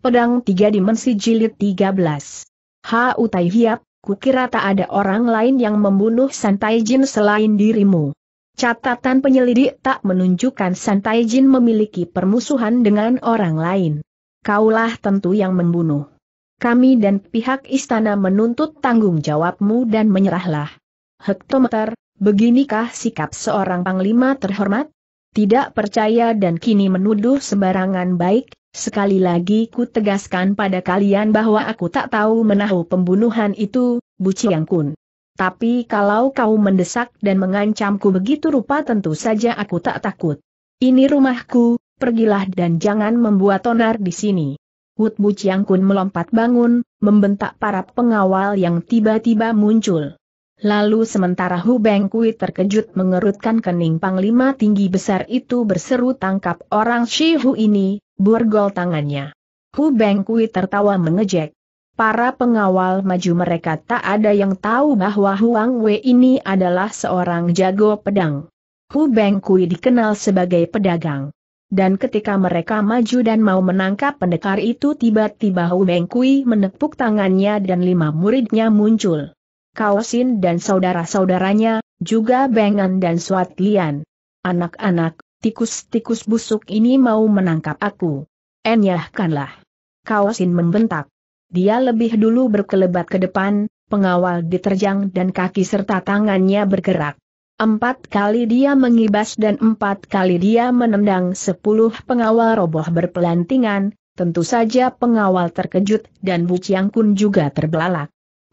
Pedang Tiga Dimensi Jilid 13. Ha Utai Hiap, kukira tak ada orang lain yang membunuh Santai Jin selain dirimu. Catatan penyelidik tak menunjukkan Santai Jin memiliki permusuhan dengan orang lain. Kaulah tentu yang membunuh. Kami dan pihak istana menuntut tanggung jawabmu dan menyerahlah. Hektometer, beginikah sikap seorang panglima terhormat? Tidak percaya dan kini menuduh sembarangan baik, Sekali lagi ku tegaskan pada kalian bahwa aku tak tahu menahu pembunuhan itu, Bu Chiang Kun. Tapi kalau kau mendesak dan mengancamku begitu rupa tentu saja aku tak takut. Ini rumahku, pergilah dan jangan membuat onar di sini. Wut Bu Chiang Kun melompat bangun, membentak para pengawal yang tiba-tiba muncul. Lalu sementara Hu Beng Kui terkejut mengerutkan kening panglima tinggi besar itu berseru tangkap orang Shi Hu ini, Burgol tangannya. Hu Bengkui tertawa mengejek. Para pengawal maju mereka tak ada yang tahu bahwa Huang Wei ini adalah seorang jago pedang. Hu Bengkui dikenal sebagai pedagang. Dan ketika mereka maju dan mau menangkap pendekar itu tiba-tiba Hu Bengkui menepuk tangannya dan lima muridnya muncul. Kaosin dan saudara-saudaranya, juga Bengan dan Suat Lian. Anak-anak, tikus-tikus busuk ini mau menangkap aku. Enyahkanlah. Kaosin membentak. Dia lebih dulu berkelebat ke depan, pengawal diterjang dan kaki serta tangannya bergerak. Empat kali dia mengibas dan empat kali dia menendang sepuluh pengawal roboh berpelantingan, tentu saja pengawal terkejut dan Bu Chiang Kun juga terbelalak.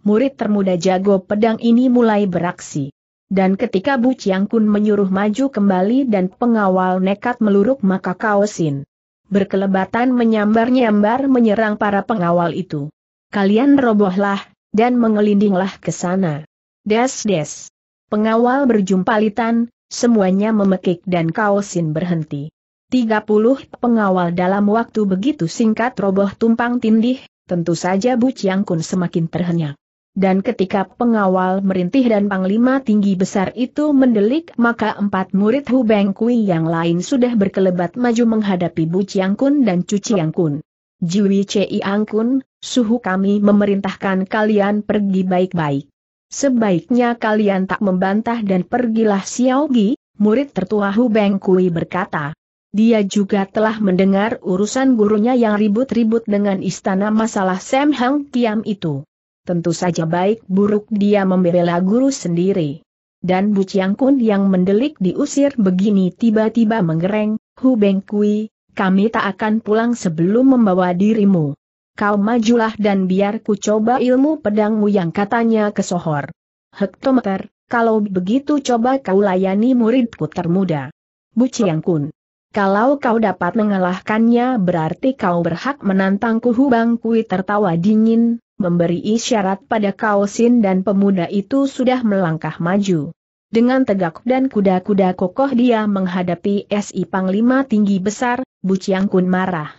Murid termuda jago pedang ini mulai beraksi. Dan ketika Bu Chiang Kun menyuruh maju kembali dan pengawal nekat meluruk maka Kaosin berkelebatan menyambar-nyambar menyerang para pengawal itu. Kalian robohlah, dan mengelindinglah ke sana. Des-des. Pengawal berjumpa litan, semuanya memekik dan Kaosin berhenti. 30 pengawal dalam waktu begitu singkat roboh tumpang tindih, tentu saja Bu Chiang Kun semakin terhenyak dan ketika pengawal merintih dan panglima tinggi besar itu mendelik maka empat murid Hu Beng Kui yang lain sudah berkelebat maju menghadapi Bu Chiang Kun dan Cu Chiang Kun. Jiwi Chei Ang Kun, suhu kami memerintahkan kalian pergi baik-baik. Sebaiknya kalian tak membantah dan pergilah Xiao Gi, murid tertua Hu Beng Kui berkata. Dia juga telah mendengar urusan gurunya yang ribut-ribut dengan istana masalah Sam Hang Kiam itu tentu saja baik buruk dia membela guru sendiri. Dan Bu Chiang Kun yang mendelik diusir begini tiba-tiba menggereng, Hu Beng Kui, kami tak akan pulang sebelum membawa dirimu. Kau majulah dan biar ku coba ilmu pedangmu yang katanya kesohor. Hektometer, kalau begitu coba kau layani muridku termuda. Bu Chiang Kun. Kalau kau dapat mengalahkannya berarti kau berhak menantangku Beng Kui tertawa dingin, memberi isyarat pada Kaosin dan pemuda itu sudah melangkah maju. Dengan tegak dan kuda-kuda kokoh dia menghadapi SI Panglima tinggi besar, Buciang Kun marah.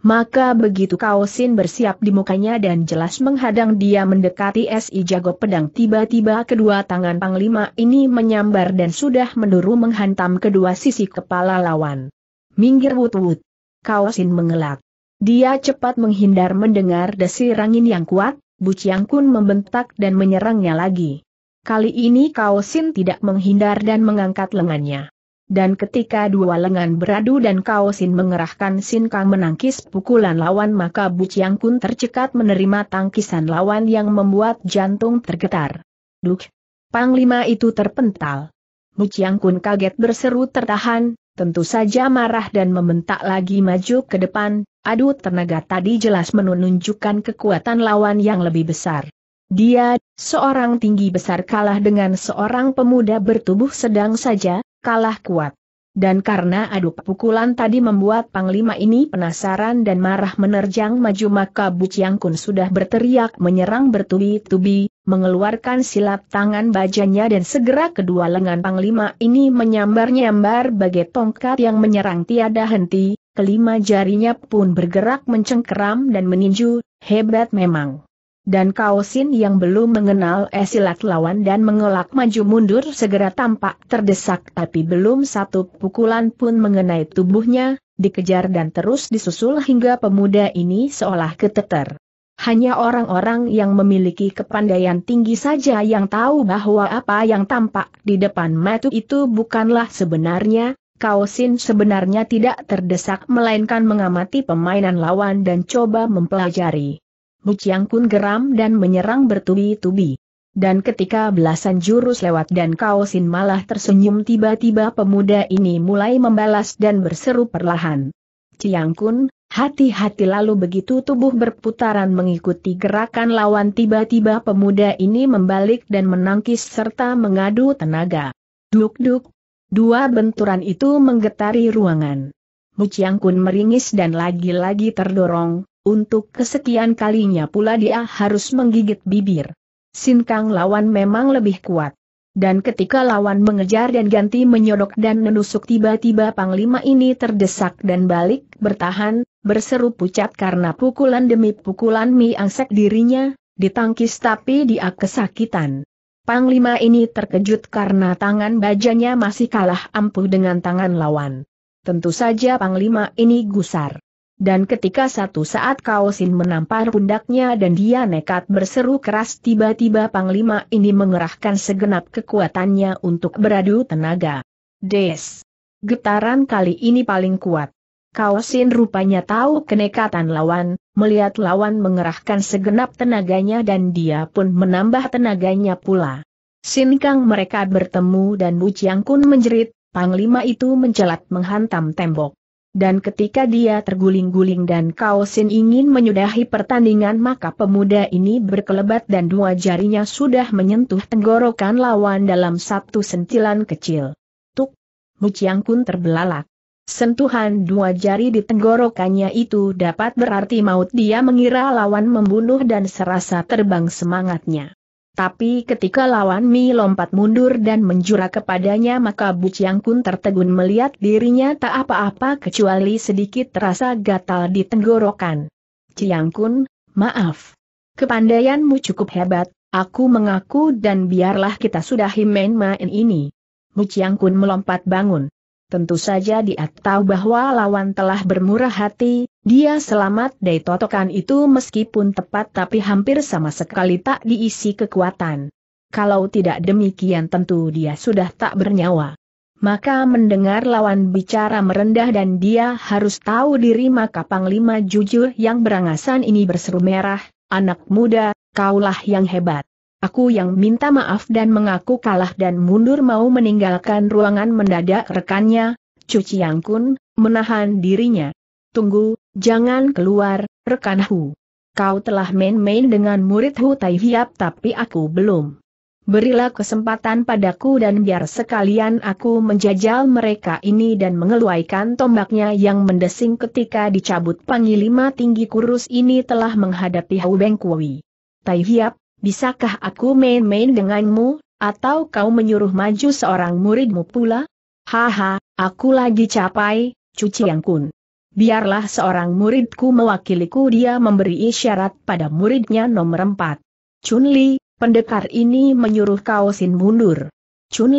Maka begitu Kaosin bersiap di mukanya dan jelas menghadang dia mendekati SI Jago Pedang tiba-tiba kedua tangan Panglima ini menyambar dan sudah menuru menghantam kedua sisi kepala lawan. Minggir wut-wut. Kaosin mengelak. Dia cepat menghindar mendengar desir angin yang kuat, Chiang Kun membentak dan menyerangnya lagi. Kali ini Kao Sin tidak menghindar dan mengangkat lengannya. Dan ketika dua lengan beradu dan Kao Sin mengerahkan Sin Kang menangkis pukulan lawan maka Chiang Kun tercekat menerima tangkisan lawan yang membuat jantung tergetar. Duk! Panglima itu terpental. Chiang Kun kaget berseru tertahan, tentu saja marah dan membentak lagi maju ke depan, Adu tenaga tadi jelas menunjukkan kekuatan lawan yang lebih besar. Dia, seorang tinggi besar kalah dengan seorang pemuda bertubuh sedang saja, kalah kuat. Dan karena adu pukulan tadi membuat Panglima ini penasaran dan marah menerjang maju maka Buciang Kun sudah berteriak menyerang bertubi-tubi, mengeluarkan silat tangan bajanya dan segera kedua lengan Panglima ini menyambar-nyambar bagai tongkat yang menyerang tiada henti, kelima jarinya pun bergerak mencengkeram dan meninju, hebat memang. Dan Kaosin yang belum mengenal esilat lawan dan mengelak maju mundur segera tampak terdesak tapi belum satu pukulan pun mengenai tubuhnya, dikejar dan terus disusul hingga pemuda ini seolah keteter. Hanya orang-orang yang memiliki kepandaian tinggi saja yang tahu bahwa apa yang tampak di depan mata itu bukanlah sebenarnya, Kaosin sebenarnya tidak terdesak melainkan mengamati pemainan lawan dan coba mempelajari. Mu Chiang Kun geram dan menyerang bertubi-tubi. Dan ketika belasan jurus lewat dan Kaosin malah tersenyum tiba-tiba pemuda ini mulai membalas dan berseru perlahan. Chiang Kun, hati-hati lalu begitu tubuh berputaran mengikuti gerakan lawan tiba-tiba pemuda ini membalik dan menangkis serta mengadu tenaga. Duk-duk, Dua benturan itu menggetari ruangan. Muciang Kun meringis dan lagi-lagi terdorong, untuk kesekian kalinya pula dia harus menggigit bibir. Sin Kang lawan memang lebih kuat. Dan ketika lawan mengejar dan ganti menyodok dan menusuk tiba-tiba Panglima ini terdesak dan balik, bertahan, berseru pucat karena pukulan demi pukulan mi angsek dirinya, ditangkis tapi dia kesakitan. Panglima ini terkejut karena tangan bajanya masih kalah ampuh dengan tangan lawan. Tentu saja Panglima ini gusar. Dan ketika satu saat Kaosin menampar pundaknya dan dia nekat berseru keras tiba-tiba Panglima ini mengerahkan segenap kekuatannya untuk beradu tenaga. Des. Getaran kali ini paling kuat. Kaosin rupanya tahu kenekatan lawan, melihat lawan mengerahkan segenap tenaganya dan dia pun menambah tenaganya pula. Sinkang mereka bertemu dan Bu Chiang Kun menjerit, Panglima itu mencelat menghantam tembok. Dan ketika dia terguling-guling dan Kaosin ingin menyudahi pertandingan maka pemuda ini berkelebat dan dua jarinya sudah menyentuh tenggorokan lawan dalam satu sentilan kecil. Tuk! Chiang Kun terbelalak. Sentuhan dua jari di tenggorokannya itu dapat berarti maut dia mengira lawan membunuh dan serasa terbang semangatnya. Tapi ketika lawan Mi lompat mundur dan menjura kepadanya maka Bu Chiang Kun tertegun melihat dirinya tak apa-apa kecuali sedikit terasa gatal di tenggorokan. Chiang Kun, maaf. Kepandaianmu cukup hebat, aku mengaku dan biarlah kita sudahi main-main ini. Bu Chiang Kun melompat bangun. Tentu saja dia tahu bahwa lawan telah bermurah hati, dia selamat dari totokan itu meskipun tepat tapi hampir sama sekali tak diisi kekuatan. Kalau tidak demikian tentu dia sudah tak bernyawa. Maka mendengar lawan bicara merendah dan dia harus tahu diri maka Panglima jujur yang berangasan ini berseru merah, anak muda, kaulah yang hebat. Aku yang minta maaf dan mengaku kalah dan mundur mau meninggalkan ruangan mendadak rekannya, Cuci Yang Kun, menahan dirinya. Tunggu, jangan keluar, rekan Hu. Kau telah main-main dengan murid Hu Tai Hiap tapi aku belum. Berilah kesempatan padaku dan biar sekalian aku menjajal mereka ini dan mengeluarkan tombaknya yang mendesing ketika dicabut panglima tinggi kurus ini telah menghadapi Hu Beng Kui. Tai Hiap bisakah aku main-main denganmu, atau kau menyuruh maju seorang muridmu pula? Haha, aku lagi capai, cuci yang kun. Biarlah seorang muridku mewakiliku dia memberi isyarat pada muridnya nomor empat. Chun pendekar ini menyuruh kau sin mundur. Chun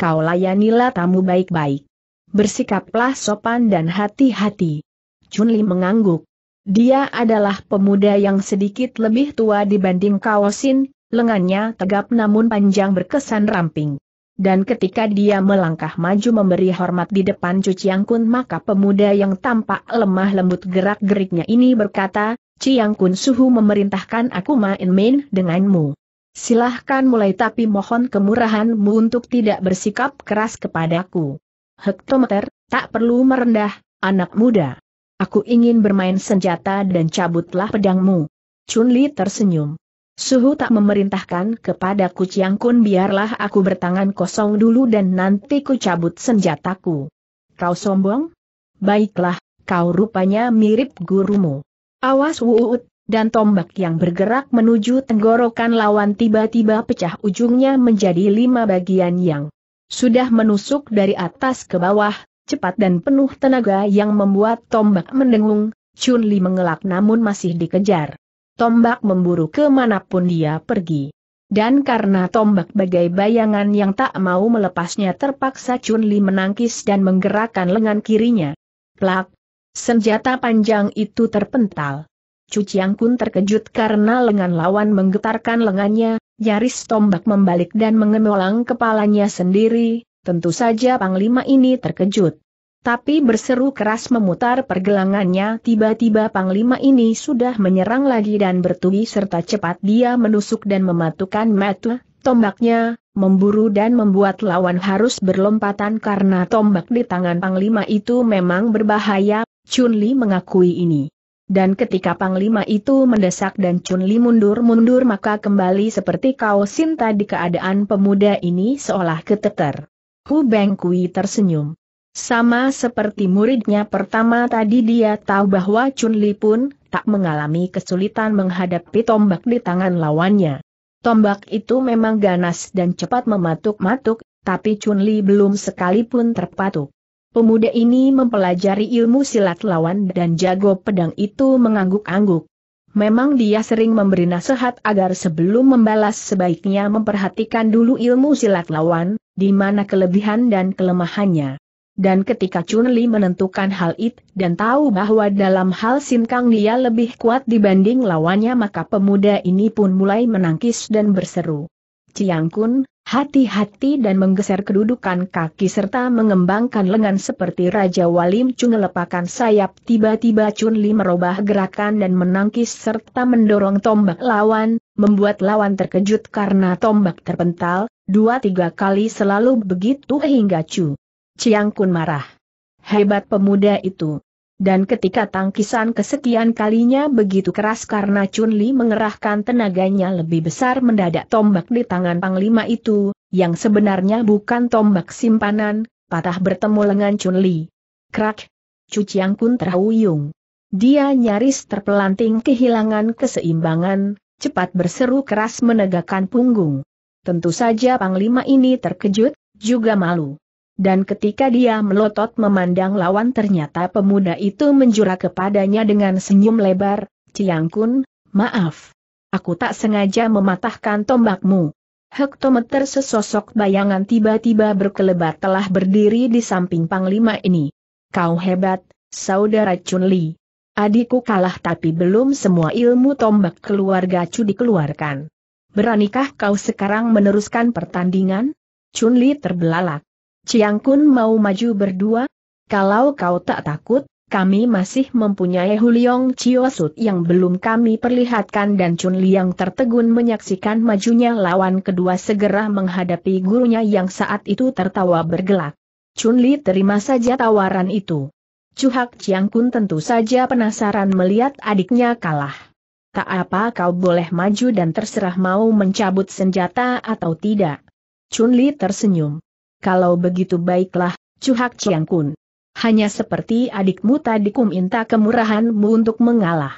kau layanilah tamu baik-baik. Bersikaplah sopan dan hati-hati. Chun mengangguk. Dia adalah pemuda yang sedikit lebih tua dibanding Kaosin, lengannya tegap namun panjang berkesan ramping. Dan ketika dia melangkah maju memberi hormat di depan Cuciang maka pemuda yang tampak lemah lembut gerak-geriknya ini berkata, Ciang Suhu memerintahkan aku main-main denganmu. Silahkan mulai tapi mohon kemurahanmu untuk tidak bersikap keras kepadaku. Hektometer, tak perlu merendah, anak muda. Aku ingin bermain senjata dan cabutlah pedangmu. Chun Li tersenyum. Suhu tak memerintahkan kepadaku Chiang Kun biarlah aku bertangan kosong dulu dan nanti ku cabut senjataku. Kau sombong? Baiklah, kau rupanya mirip gurumu. Awas wuut, dan tombak yang bergerak menuju tenggorokan lawan tiba-tiba pecah ujungnya menjadi lima bagian yang sudah menusuk dari atas ke bawah, cepat dan penuh tenaga yang membuat tombak mendengung, Chun Li mengelak namun masih dikejar. Tombak memburu kemanapun dia pergi. Dan karena tombak bagai bayangan yang tak mau melepasnya terpaksa Chun Li menangkis dan menggerakkan lengan kirinya. Plak! Senjata panjang itu terpental. Cuciang Kun terkejut karena lengan lawan menggetarkan lengannya, nyaris tombak membalik dan mengemolang kepalanya sendiri, Tentu saja Panglima ini terkejut. Tapi berseru keras memutar pergelangannya tiba-tiba Panglima ini sudah menyerang lagi dan bertubi serta cepat dia menusuk dan mematukan metu, tombaknya, memburu dan membuat lawan harus berlompatan karena tombak di tangan Panglima itu memang berbahaya, Chun Li mengakui ini. Dan ketika Panglima itu mendesak dan Chun Li mundur-mundur maka kembali seperti kau sinta tadi keadaan pemuda ini seolah keteter. Hu Kui tersenyum. Sama seperti muridnya pertama tadi dia tahu bahwa Chun Li pun tak mengalami kesulitan menghadapi tombak di tangan lawannya. Tombak itu memang ganas dan cepat mematuk-matuk, tapi Chun Li belum sekalipun terpatuk. Pemuda ini mempelajari ilmu silat lawan dan jago pedang itu mengangguk-angguk. Memang dia sering memberi nasihat agar sebelum membalas sebaiknya memperhatikan dulu ilmu silat lawan, di mana kelebihan dan kelemahannya. Dan ketika Chun Li menentukan hal itu dan tahu bahwa dalam hal Sin Kang dia lebih kuat dibanding lawannya maka pemuda ini pun mulai menangkis dan berseru. Ciang Kun, hati-hati dan menggeser kedudukan kaki serta mengembangkan lengan seperti Raja Walim Chung lepakan sayap tiba-tiba Chun Li merubah gerakan dan menangkis serta mendorong tombak lawan, membuat lawan terkejut karena tombak terpental, dua-tiga kali selalu begitu hingga Chu. Chiang Kun marah. Hebat pemuda itu. Dan ketika tangkisan kesekian kalinya begitu keras karena Chun Li mengerahkan tenaganya lebih besar mendadak tombak di tangan Panglima itu, yang sebenarnya bukan tombak simpanan, patah bertemu lengan Chun Li. Krak! Chu Chiang Kun terhuyung. Dia nyaris terpelanting kehilangan keseimbangan, cepat berseru keras menegakkan punggung. Tentu saja Panglima ini terkejut, juga malu. Dan ketika dia melotot memandang lawan ternyata pemuda itu menjura kepadanya dengan senyum lebar, Ciangkun, maaf. Aku tak sengaja mematahkan tombakmu. Hektometer sesosok bayangan tiba-tiba berkelebat telah berdiri di samping Panglima ini. Kau hebat, saudara Chunli. Adikku kalah tapi belum semua ilmu tombak keluarga Chu dikeluarkan. Beranikah kau sekarang meneruskan pertandingan? Chun Li terbelalak. Chiang Kun mau maju berdua? Kalau kau tak takut, kami masih mempunyai Huliong Sud yang belum kami perlihatkan dan Chun Li yang tertegun menyaksikan majunya lawan kedua segera menghadapi gurunya yang saat itu tertawa bergelak. Chun Li terima saja tawaran itu. Cuhak Chiang Kun tentu saja penasaran melihat adiknya kalah tak apa kau boleh maju dan terserah mau mencabut senjata atau tidak. Chun Li tersenyum. Kalau begitu baiklah, Cuhak Chiang Kun. Hanya seperti adikmu tadi ku minta kemurahanmu untuk mengalah.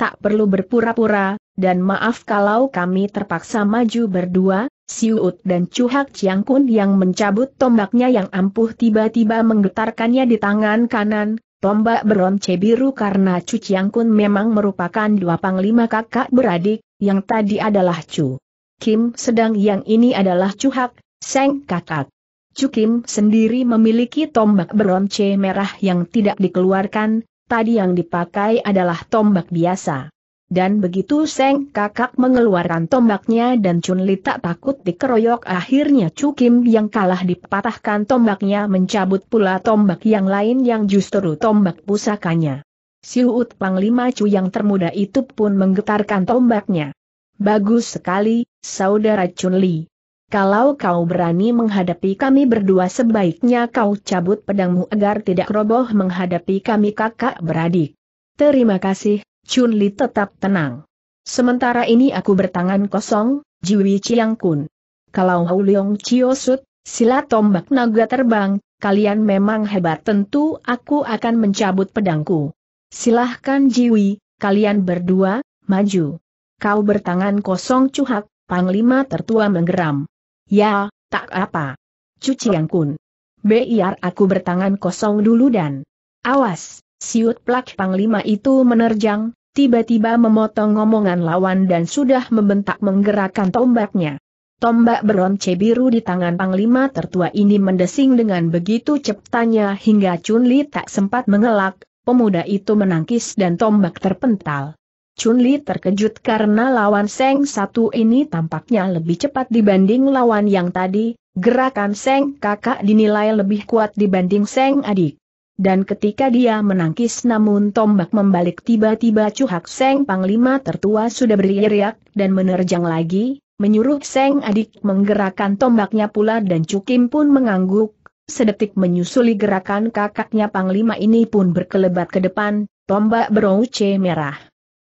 Tak perlu berpura-pura, dan maaf kalau kami terpaksa maju berdua, Siut dan Cuhak Kun yang mencabut tombaknya yang ampuh tiba-tiba menggetarkannya di tangan kanan, tombak beronce biru karena cu Chiang Kun memang merupakan dua panglima kakak beradik, yang tadi adalah cu Kim sedang yang ini adalah cu Hak, Seng kakak. Cu Kim sendiri memiliki tombak beronce merah yang tidak dikeluarkan, tadi yang dipakai adalah tombak biasa. Dan begitu Seng kakak mengeluarkan tombaknya dan Chun Li tak takut dikeroyok akhirnya Chu Kim yang kalah dipatahkan tombaknya mencabut pula tombak yang lain yang justru tombak pusakanya. Siut Panglima Chu yang termuda itu pun menggetarkan tombaknya. Bagus sekali, saudara Chun Li. Kalau kau berani menghadapi kami berdua sebaiknya kau cabut pedangmu agar tidak roboh menghadapi kami kakak beradik. Terima kasih, Chun Li tetap tenang. Sementara ini aku bertangan kosong, Jiwi Chiang Kun. Kalau Hou Leong Chio Sut, sila tombak naga terbang, kalian memang hebat tentu aku akan mencabut pedangku. Silahkan Jiwi, kalian berdua, maju. Kau bertangan kosong cuhak, Panglima tertua menggeram. Ya, tak apa. Cuci Kun. Biar aku bertangan kosong dulu dan... Awas! Siut plak panglima itu menerjang, tiba-tiba memotong omongan lawan dan sudah membentak menggerakkan tombaknya. Tombak beronce biru di tangan panglima tertua ini mendesing dengan begitu cepatnya hingga Chunli tak sempat mengelak, pemuda itu menangkis dan tombak terpental. Chunli terkejut karena lawan Seng satu ini tampaknya lebih cepat dibanding lawan yang tadi, gerakan Seng kakak dinilai lebih kuat dibanding Seng adik. Dan ketika dia menangkis namun tombak membalik tiba-tiba cuhak Seng Panglima tertua sudah beririak dan menerjang lagi, menyuruh Seng adik menggerakkan tombaknya pula dan Cukim pun mengangguk, sedetik menyusuli gerakan kakaknya Panglima ini pun berkelebat ke depan, tombak berouce merah.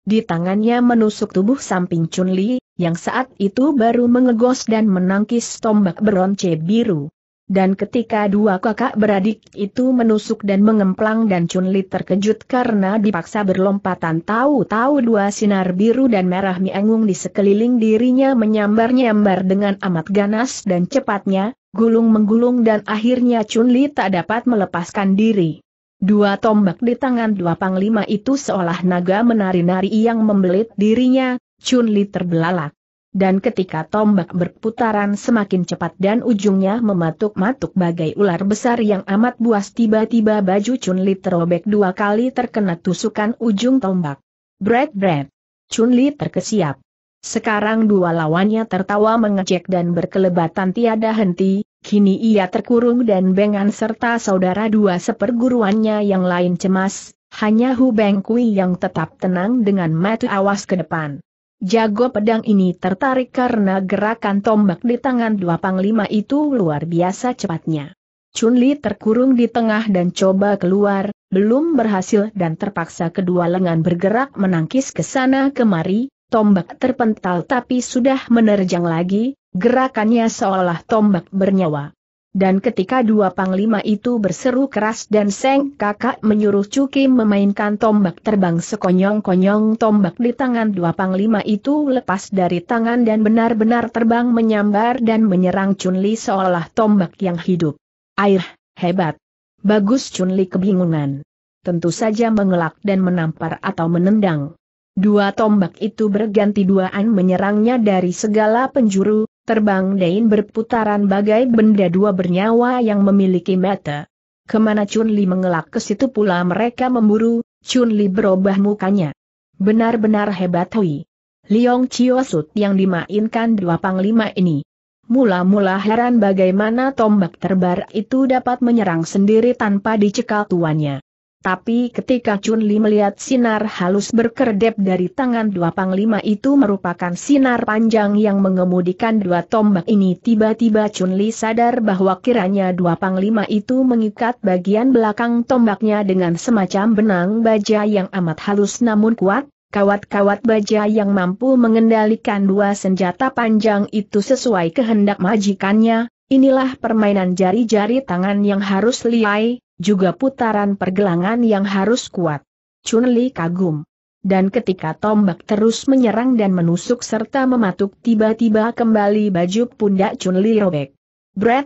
Di tangannya menusuk tubuh samping Chun Li, yang saat itu baru mengegos dan menangkis tombak beronce biru. Dan ketika dua kakak beradik itu menusuk dan mengemplang dan Chun Li terkejut karena dipaksa berlompatan tahu-tahu dua sinar biru dan merah miangung di sekeliling dirinya menyambar-nyambar dengan amat ganas dan cepatnya, gulung menggulung dan akhirnya Chun Li tak dapat melepaskan diri. Dua tombak di tangan dua panglima itu seolah naga menari-nari yang membelit dirinya, Chun Li terbelalak. Dan ketika tombak berputaran semakin cepat dan ujungnya mematuk-matuk bagai ular besar yang amat buas tiba-tiba baju Chun Li terobek dua kali terkena tusukan ujung tombak. Bread bread. Chun Li terkesiap. Sekarang dua lawannya tertawa mengecek dan berkelebatan tiada henti, kini ia terkurung dan bengan serta saudara dua seperguruannya yang lain cemas, hanya Hu Beng Kui yang tetap tenang dengan mata awas ke depan. Jago pedang ini tertarik karena gerakan tombak di tangan dua panglima itu luar biasa cepatnya. Chun Li terkurung di tengah dan coba keluar, belum berhasil dan terpaksa kedua lengan bergerak menangkis ke sana kemari, tombak terpental tapi sudah menerjang lagi, gerakannya seolah tombak bernyawa. Dan ketika dua panglima itu berseru keras dan Seng kakak menyuruh Cuki memainkan tombak terbang sekonyong-konyong tombak di tangan dua panglima itu lepas dari tangan dan benar-benar terbang menyambar dan menyerang Chunli seolah tombak yang hidup. Air, hebat. Bagus Chunli kebingungan. Tentu saja mengelak dan menampar atau menendang. Dua tombak itu berganti duaan menyerangnya dari segala penjuru, Terbang Dain berputaran bagai benda dua bernyawa yang memiliki mata. Kemana Chun Li mengelak ke situ pula mereka memburu, Chun Li berubah mukanya. Benar-benar hebat Hui. Liong Sut yang dimainkan dua panglima ini. Mula-mula heran bagaimana tombak terbar itu dapat menyerang sendiri tanpa dicekal tuannya. Tapi ketika Chun Li melihat sinar halus berkedip dari tangan dua panglima itu merupakan sinar panjang yang mengemudikan dua tombak ini tiba-tiba Chun Li sadar bahwa kiranya dua panglima itu mengikat bagian belakang tombaknya dengan semacam benang baja yang amat halus namun kuat, kawat-kawat baja yang mampu mengendalikan dua senjata panjang itu sesuai kehendak majikannya, inilah permainan jari-jari tangan yang harus liai, juga putaran pergelangan yang harus kuat. Chun Li kagum. Dan ketika tombak terus menyerang dan menusuk serta mematuk tiba-tiba kembali baju pundak Chun Li robek. Brett!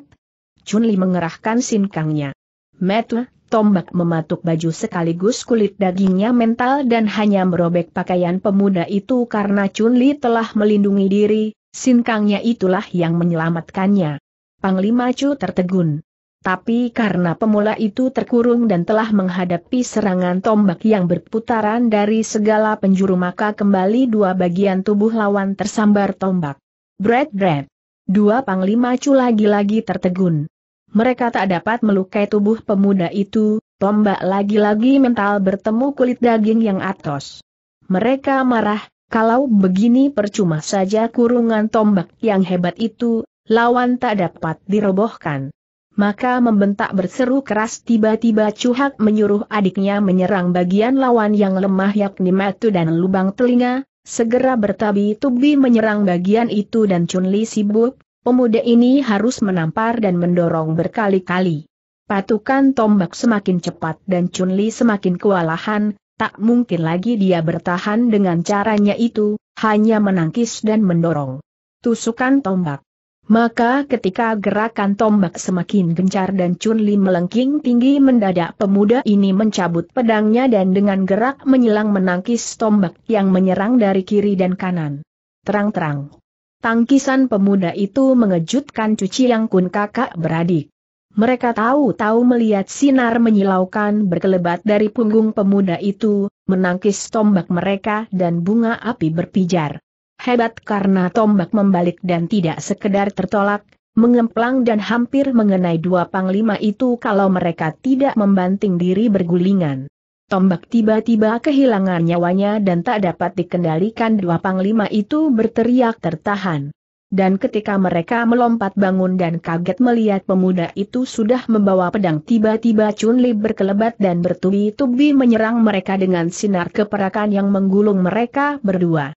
Chun Li mengerahkan sinkangnya. Metu, tombak mematuk baju sekaligus kulit dagingnya mental dan hanya merobek pakaian pemuda itu karena Chun Li telah melindungi diri, sinkangnya itulah yang menyelamatkannya. Panglima Chu tertegun. Tapi karena pemula itu terkurung dan telah menghadapi serangan tombak yang berputaran dari segala penjuru maka kembali dua bagian tubuh lawan tersambar tombak. Bread bread. Dua panglima cu lagi-lagi tertegun. Mereka tak dapat melukai tubuh pemuda itu, tombak lagi-lagi mental bertemu kulit daging yang atos. Mereka marah, kalau begini percuma saja kurungan tombak yang hebat itu, lawan tak dapat dirobohkan. Maka membentak berseru keras tiba-tiba Cuhak menyuruh adiknya menyerang bagian lawan yang lemah yakni matu dan lubang telinga, segera bertabi-tubi menyerang bagian itu dan Chunli sibuk, pemuda ini harus menampar dan mendorong berkali-kali. Patukan tombak semakin cepat dan Chunli semakin kewalahan, tak mungkin lagi dia bertahan dengan caranya itu, hanya menangkis dan mendorong. Tusukan tombak maka ketika gerakan tombak semakin gencar dan Chun Li melengking tinggi mendadak pemuda ini mencabut pedangnya dan dengan gerak menyilang menangkis tombak yang menyerang dari kiri dan kanan. Terang-terang. Tangkisan pemuda itu mengejutkan Cuci Yang Kun kakak beradik. Mereka tahu-tahu melihat sinar menyilaukan berkelebat dari punggung pemuda itu, menangkis tombak mereka dan bunga api berpijar. Hebat karena tombak membalik dan tidak sekedar tertolak, mengemplang dan hampir mengenai dua panglima itu kalau mereka tidak membanting diri bergulingan. Tombak tiba-tiba kehilangan nyawanya dan tak dapat dikendalikan dua panglima itu berteriak tertahan. Dan ketika mereka melompat bangun dan kaget melihat pemuda itu sudah membawa pedang tiba-tiba Chun Li berkelebat dan bertubi-tubi menyerang mereka dengan sinar keperakan yang menggulung mereka berdua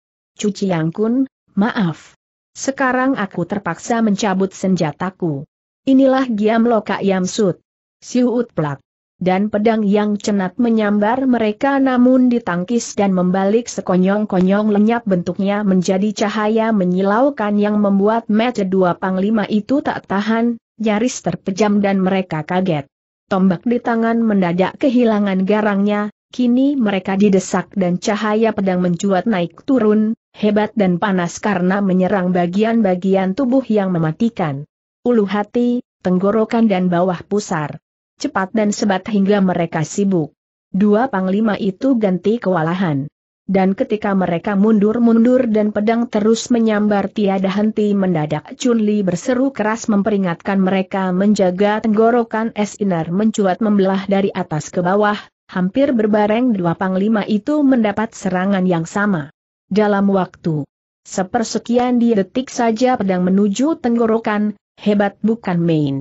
yang Kun, maaf. Sekarang aku terpaksa mencabut senjataku. Inilah Giam Loka Yam Sut. Siut Plak. Dan pedang yang cenat menyambar mereka namun ditangkis dan membalik sekonyong-konyong lenyap bentuknya menjadi cahaya menyilaukan yang membuat match dua panglima itu tak tahan, nyaris terpejam dan mereka kaget. Tombak di tangan mendadak kehilangan garangnya, Kini mereka didesak dan cahaya pedang mencuat naik turun, hebat dan panas karena menyerang bagian-bagian tubuh yang mematikan. Ulu hati, tenggorokan dan bawah pusar. Cepat dan sebat hingga mereka sibuk. Dua panglima itu ganti kewalahan. Dan ketika mereka mundur-mundur dan pedang terus menyambar tiada henti mendadak Chunli berseru keras memperingatkan mereka menjaga tenggorokan Es Inar mencuat membelah dari atas ke bawah, hampir berbareng dua panglima itu mendapat serangan yang sama. Dalam waktu sepersekian di detik saja pedang menuju tenggorokan, hebat bukan main.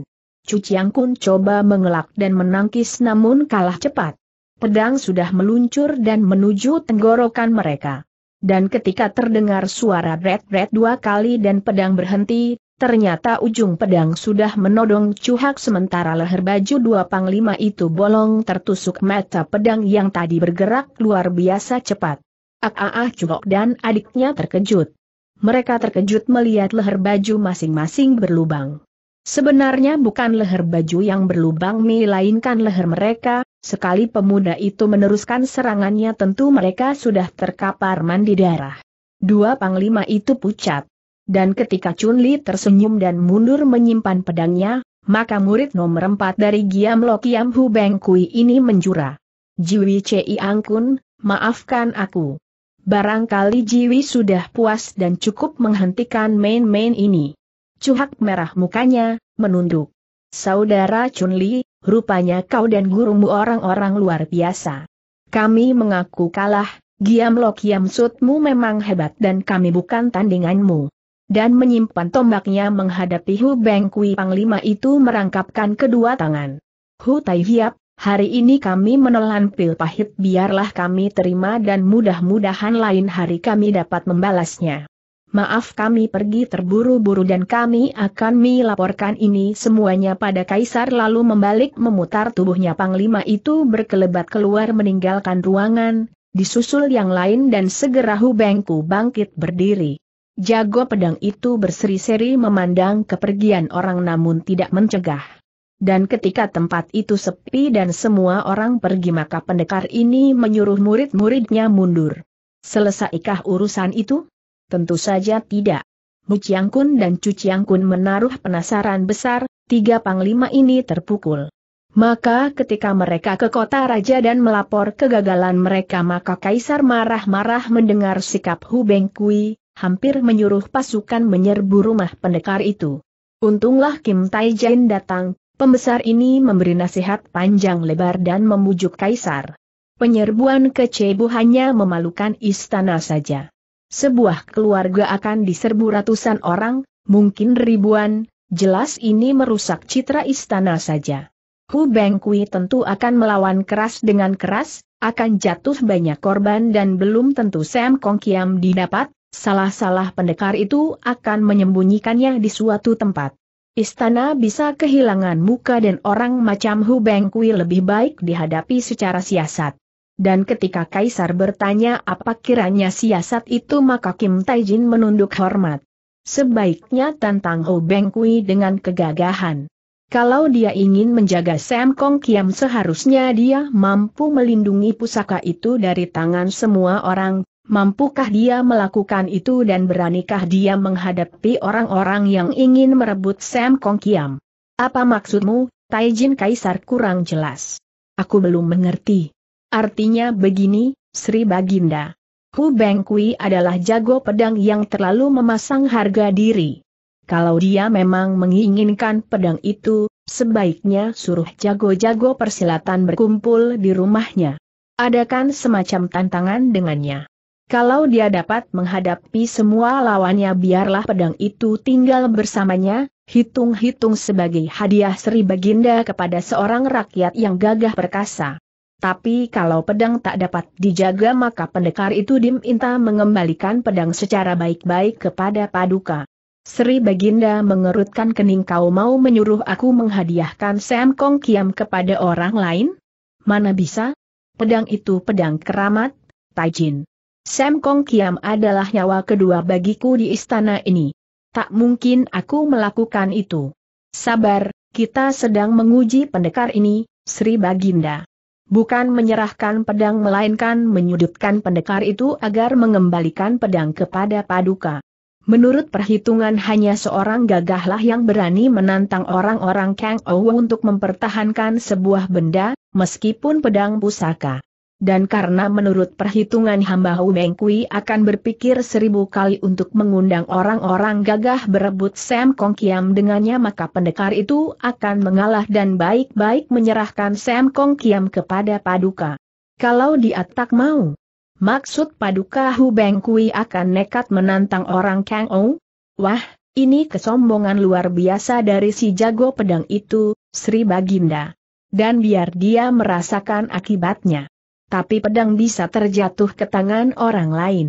Cuciang Kun coba mengelak dan menangkis namun kalah cepat. Pedang sudah meluncur dan menuju tenggorokan mereka. Dan ketika terdengar suara red red dua kali dan pedang berhenti, Ternyata ujung pedang sudah menodong cuhak sementara leher baju dua panglima itu bolong tertusuk mata pedang yang tadi bergerak luar biasa cepat. Ah, ah, ah Cuhok dan adiknya terkejut. Mereka terkejut melihat leher baju masing-masing berlubang. Sebenarnya bukan leher baju yang berlubang melainkan leher mereka, sekali pemuda itu meneruskan serangannya tentu mereka sudah terkapar mandi darah. Dua panglima itu pucat. Dan ketika Chun Li tersenyum dan mundur menyimpan pedangnya, maka murid nomor empat dari Giam Lo Kiam Hu Beng Kui ini menjura. Jiwi Ang Kun, maafkan aku. Barangkali Jiwi sudah puas dan cukup menghentikan main-main ini. Cuhak merah mukanya, menunduk. Saudara Chun Li, rupanya kau dan gurumu orang-orang luar biasa. Kami mengaku kalah, Giam Lo Kiam Sutmu memang hebat dan kami bukan tandinganmu dan menyimpan tombaknya menghadapi Hu Beng Kui Panglima itu merangkapkan kedua tangan. Hu Tai Hiap, hari ini kami menelan pil pahit biarlah kami terima dan mudah-mudahan lain hari kami dapat membalasnya. Maaf kami pergi terburu-buru dan kami akan melaporkan ini semuanya pada Kaisar lalu membalik memutar tubuhnya Panglima itu berkelebat keluar meninggalkan ruangan, disusul yang lain dan segera Hu Bengku bangkit berdiri. Jago pedang itu berseri-seri memandang kepergian orang namun tidak mencegah. Dan ketika tempat itu sepi dan semua orang pergi maka pendekar ini menyuruh murid-muridnya mundur. Selesaikah urusan itu? Tentu saja tidak. Muciang Kun dan Cuciang Kun menaruh penasaran besar, tiga panglima ini terpukul. Maka ketika mereka ke kota raja dan melapor kegagalan mereka maka kaisar marah-marah mendengar sikap Hu Beng Kui, hampir menyuruh pasukan menyerbu rumah pendekar itu. Untunglah Kim Tai Taijin datang, pembesar ini memberi nasihat panjang lebar dan membujuk kaisar. Penyerbuan ke Cebu hanya memalukan istana saja. Sebuah keluarga akan diserbu ratusan orang, mungkin ribuan, jelas ini merusak citra istana saja. Hu Bengkui tentu akan melawan keras dengan keras, akan jatuh banyak korban dan belum tentu Sam Kong Kiam didapat, salah-salah pendekar itu akan menyembunyikannya di suatu tempat. Istana bisa kehilangan muka dan orang macam Hu Bengkui lebih baik dihadapi secara siasat. Dan ketika Kaisar bertanya apa kiranya siasat itu maka Kim Taijin menunduk hormat. Sebaiknya tentang Hu Bengkui dengan kegagahan. Kalau dia ingin menjaga Sam Kong Kiam seharusnya dia mampu melindungi pusaka itu dari tangan semua orang, Mampukah dia melakukan itu dan beranikah dia menghadapi orang-orang yang ingin merebut Sam Kong Kiam? Apa maksudmu, Taijin Kaisar kurang jelas. Aku belum mengerti. Artinya begini, Sri Baginda. Hu Kui adalah jago pedang yang terlalu memasang harga diri. Kalau dia memang menginginkan pedang itu, sebaiknya suruh jago-jago persilatan berkumpul di rumahnya. Adakan semacam tantangan dengannya. Kalau dia dapat menghadapi semua lawannya biarlah pedang itu tinggal bersamanya, hitung-hitung sebagai hadiah Sri Baginda kepada seorang rakyat yang gagah perkasa. Tapi kalau pedang tak dapat dijaga maka pendekar itu diminta mengembalikan pedang secara baik-baik kepada paduka. Sri Baginda mengerutkan kening kau mau menyuruh aku menghadiahkan Sam Kong Kiam kepada orang lain? Mana bisa? Pedang itu pedang keramat, Taijin. Sam Kong Kiam adalah nyawa kedua bagiku di istana ini. Tak mungkin aku melakukan itu. Sabar, kita sedang menguji pendekar ini, Sri Baginda. Bukan menyerahkan pedang melainkan menyudutkan pendekar itu agar mengembalikan pedang kepada paduka. Menurut perhitungan hanya seorang gagahlah yang berani menantang orang-orang Kang Ouw untuk mempertahankan sebuah benda, meskipun pedang pusaka. Dan karena menurut perhitungan hamba Hu Kui akan berpikir seribu kali untuk mengundang orang-orang gagah berebut Sam Kong Kiam dengannya maka pendekar itu akan mengalah dan baik-baik menyerahkan Sam Kong Kiam kepada Paduka. Kalau dia tak mau, maksud Paduka Hu Kui akan nekat menantang orang Kang Ou? Wah, ini kesombongan luar biasa dari si jago pedang itu, Sri Baginda. Dan biar dia merasakan akibatnya tapi pedang bisa terjatuh ke tangan orang lain.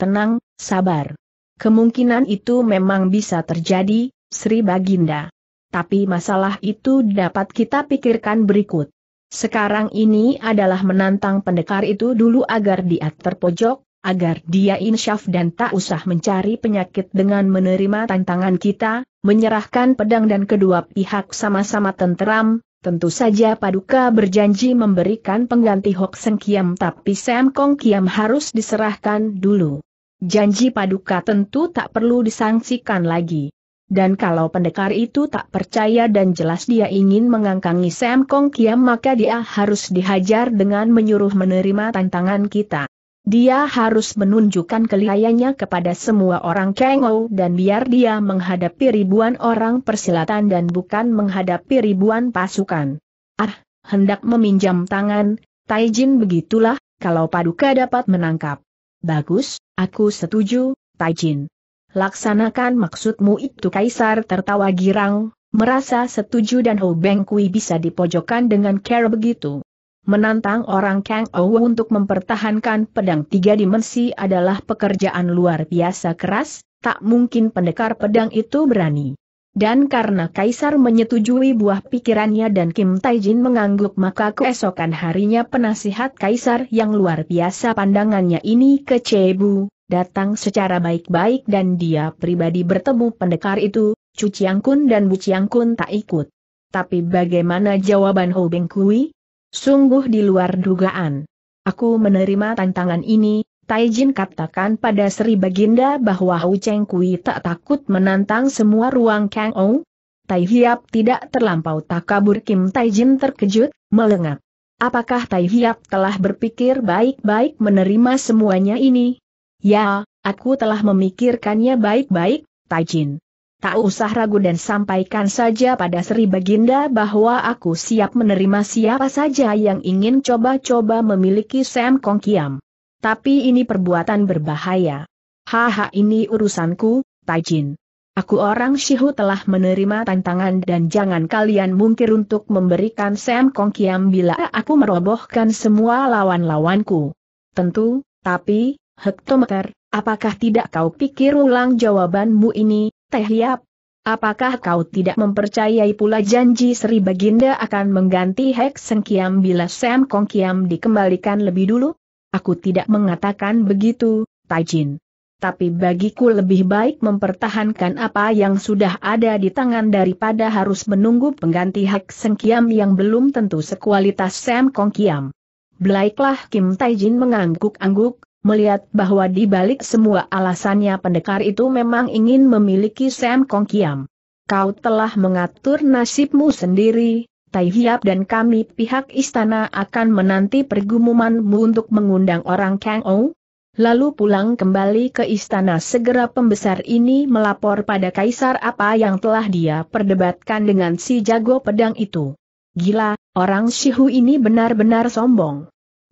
Tenang, sabar. Kemungkinan itu memang bisa terjadi, Sri Baginda. Tapi masalah itu dapat kita pikirkan berikut. Sekarang ini adalah menantang pendekar itu dulu agar dia terpojok, agar dia insyaf dan tak usah mencari penyakit dengan menerima tantangan kita, menyerahkan pedang dan kedua pihak sama-sama tenteram, Tentu saja Paduka berjanji memberikan pengganti Hok Seng Kiam tapi Sam Kong Kiam harus diserahkan dulu. Janji Paduka tentu tak perlu disangsikan lagi. Dan kalau pendekar itu tak percaya dan jelas dia ingin mengangkangi Sam Kong Kiam maka dia harus dihajar dengan menyuruh menerima tantangan kita. Dia harus menunjukkan kelihayanya kepada semua orang Kengou dan biar dia menghadapi ribuan orang persilatan dan bukan menghadapi ribuan pasukan. Ah, hendak meminjam tangan, Taijin begitulah, kalau Paduka dapat menangkap. Bagus, aku setuju, Taijin. Laksanakan maksudmu itu Kaisar tertawa girang, merasa setuju dan Ho Beng Kui bisa dipojokkan dengan cara begitu menantang orang Kang Ou untuk mempertahankan pedang tiga dimensi adalah pekerjaan luar biasa keras, tak mungkin pendekar pedang itu berani. Dan karena Kaisar menyetujui buah pikirannya dan Kim Taijin mengangguk maka keesokan harinya penasihat Kaisar yang luar biasa pandangannya ini ke Cebu, datang secara baik-baik dan dia pribadi bertemu pendekar itu, Cu Kun dan Bu Kun tak ikut. Tapi bagaimana jawaban Hou Beng Kui? Sungguh di luar dugaan. Aku menerima tantangan ini, Taijin katakan pada Sri Baginda bahwa Hou Cheng Kui tak takut menantang semua ruang Kang Ou. Tai Hiap tidak terlampau takabur Kim Taijin terkejut, melengap. Apakah Tai Hiap telah berpikir baik-baik menerima semuanya ini? Ya, aku telah memikirkannya baik-baik, Taijin tak usah ragu dan sampaikan saja pada Sri Baginda bahwa aku siap menerima siapa saja yang ingin coba-coba memiliki Sam Kong Kiam. Tapi ini perbuatan berbahaya. Haha ini urusanku, Taijin. Aku orang Shihu telah menerima tantangan dan jangan kalian mungkir untuk memberikan Sam Kong Kiam bila aku merobohkan semua lawan-lawanku. Tentu, tapi, hektometer, apakah tidak kau pikir ulang jawabanmu ini, Teh Liap, apakah kau tidak mempercayai pula janji Sri Baginda akan mengganti Hek Seng Kiam bila Sam Kong Kiam dikembalikan lebih dulu? Aku tidak mengatakan begitu, Tai Jin. Tapi bagiku lebih baik mempertahankan apa yang sudah ada di tangan daripada harus menunggu pengganti Hek Seng Kiam yang belum tentu sekualitas Sam Kong Kiam. Belaiklah Kim Tai Jin mengangguk-angguk, Melihat bahwa di balik semua alasannya pendekar itu memang ingin memiliki Sam Kong Kiam. Kau telah mengatur nasibmu sendiri, Tai Hiap dan kami pihak istana akan menanti pergumumanmu untuk mengundang orang Kang Ou. Lalu pulang kembali ke istana segera pembesar ini melapor pada kaisar apa yang telah dia perdebatkan dengan si jago pedang itu. Gila, orang Shihu ini benar-benar sombong.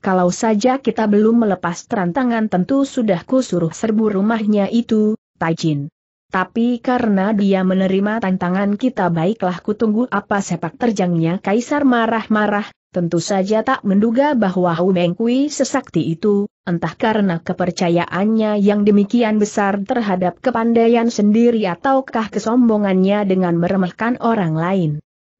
Kalau saja kita belum melepas terantangan tentu sudah kusuruh serbu rumahnya itu, Taijin. Tapi karena dia menerima tantangan kita baiklah kutunggu apa sepak terjangnya Kaisar marah-marah, tentu saja tak menduga bahwa Hu Mengkui sesakti itu, entah karena kepercayaannya yang demikian besar terhadap kepandaian sendiri ataukah kesombongannya dengan meremehkan orang lain.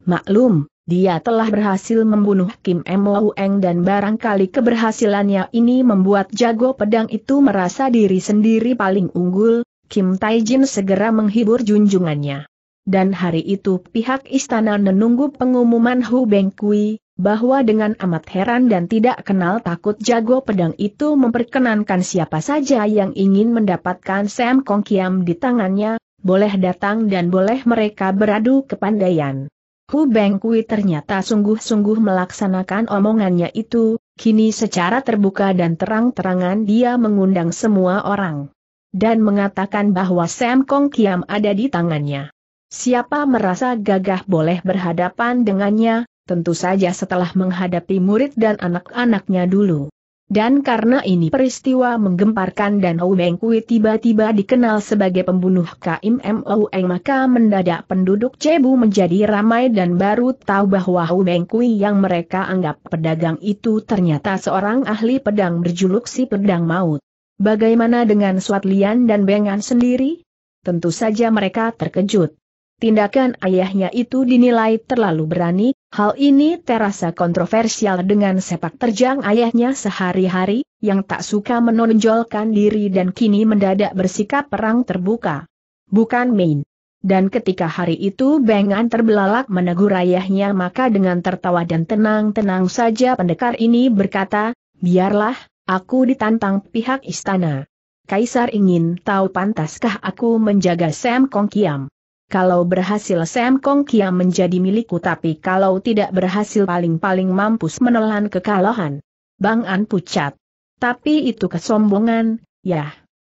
Maklum, dia telah berhasil membunuh Kim Mo Eng dan barangkali keberhasilannya ini membuat jago pedang itu merasa diri sendiri paling unggul, Kim Taijin segera menghibur junjungannya. Dan hari itu pihak istana menunggu pengumuman Hu Bengkui, bahwa dengan amat heran dan tidak kenal takut jago pedang itu memperkenankan siapa saja yang ingin mendapatkan Sam Kong Kiam di tangannya, boleh datang dan boleh mereka beradu kepandaian. Hu Bengkui ternyata sungguh-sungguh melaksanakan omongannya itu, kini secara terbuka dan terang-terangan dia mengundang semua orang. Dan mengatakan bahwa Sam Kong Kiam ada di tangannya. Siapa merasa gagah boleh berhadapan dengannya, tentu saja setelah menghadapi murid dan anak-anaknya dulu. Dan karena ini peristiwa menggemparkan dan Hou Mengkui Kui tiba-tiba dikenal sebagai pembunuh Kim Mo maka mendadak penduduk Cebu menjadi ramai dan baru tahu bahwa Hou Mengkui Kui yang mereka anggap pedagang itu ternyata seorang ahli pedang berjuluk si pedang maut. Bagaimana dengan Suat Lian dan Bengan sendiri? Tentu saja mereka terkejut. Tindakan ayahnya itu dinilai terlalu berani, hal ini terasa kontroversial dengan sepak terjang ayahnya sehari-hari, yang tak suka menonjolkan diri dan kini mendadak bersikap perang terbuka. Bukan main. Dan ketika hari itu Bengan terbelalak menegur ayahnya maka dengan tertawa dan tenang-tenang saja pendekar ini berkata, biarlah, aku ditantang pihak istana. Kaisar ingin tahu pantaskah aku menjaga Sam Kong Kiam. Kalau berhasil Sam Kong Kia menjadi milikku tapi kalau tidak berhasil paling-paling mampus menelan kekalahan. Bang An pucat. Tapi itu kesombongan, yah.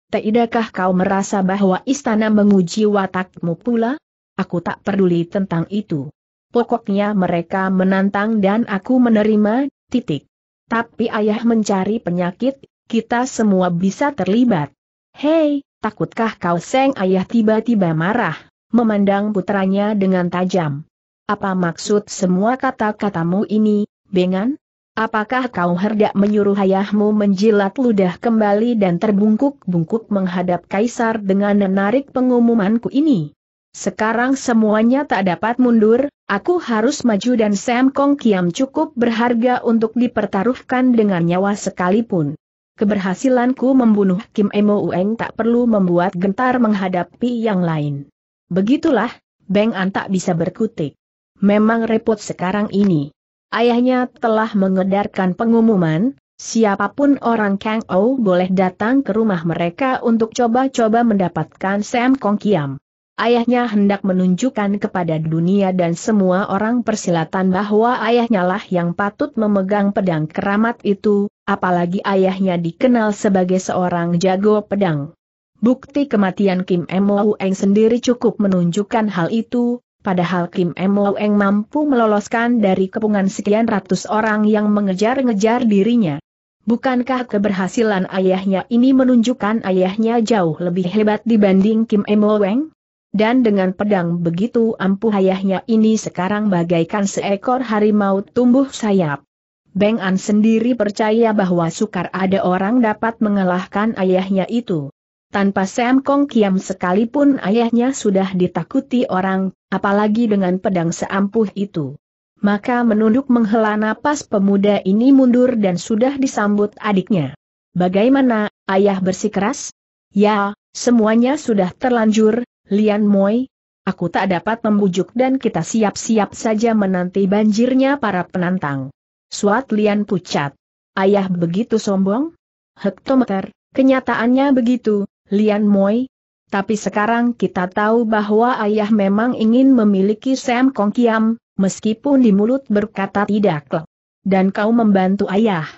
Tidakkah kau merasa bahwa istana menguji watakmu pula? Aku tak peduli tentang itu. Pokoknya mereka menantang dan aku menerima, titik. Tapi ayah mencari penyakit, kita semua bisa terlibat. Hei, takutkah kau seng ayah tiba-tiba marah? memandang putranya dengan tajam. Apa maksud semua kata-katamu ini, Bengan? Apakah kau hendak menyuruh ayahmu menjilat ludah kembali dan terbungkuk-bungkuk menghadap kaisar dengan menarik pengumumanku ini? Sekarang semuanya tak dapat mundur, aku harus maju dan Sam Kong Kiam cukup berharga untuk dipertaruhkan dengan nyawa sekalipun. Keberhasilanku membunuh Kim Emo Ueng tak perlu membuat gentar menghadapi yang lain. Begitulah, Beng An tak bisa berkutik. Memang repot sekarang ini. Ayahnya telah mengedarkan pengumuman, siapapun orang Kang Ou boleh datang ke rumah mereka untuk coba-coba mendapatkan Sam Kong Kiam. Ayahnya hendak menunjukkan kepada dunia dan semua orang persilatan bahwa ayahnya lah yang patut memegang pedang keramat itu, apalagi ayahnya dikenal sebagai seorang jago pedang. Bukti kematian Kim Mo Eng sendiri cukup menunjukkan hal itu, padahal Kim Mo Eng mampu meloloskan dari kepungan sekian ratus orang yang mengejar-ngejar dirinya. Bukankah keberhasilan ayahnya ini menunjukkan ayahnya jauh lebih hebat dibanding Kim Mo Eng? Dan dengan pedang begitu ampuh ayahnya ini sekarang bagaikan seekor harimau tumbuh sayap. Beng An sendiri percaya bahwa sukar ada orang dapat mengalahkan ayahnya itu. Tanpa Sam Kong Kiam sekalipun ayahnya sudah ditakuti orang, apalagi dengan pedang seampuh itu. Maka menunduk menghela napas pemuda ini mundur dan sudah disambut adiknya. Bagaimana, ayah bersikeras? Ya, semuanya sudah terlanjur, Lian Moi. Aku tak dapat membujuk dan kita siap-siap saja menanti banjirnya para penantang. Suat Lian pucat. Ayah begitu sombong? Hektometer, kenyataannya begitu, Lian Moi. Tapi sekarang kita tahu bahwa ayah memang ingin memiliki Sam Kong Kiam, meskipun di mulut berkata tidak. Dan kau membantu ayah.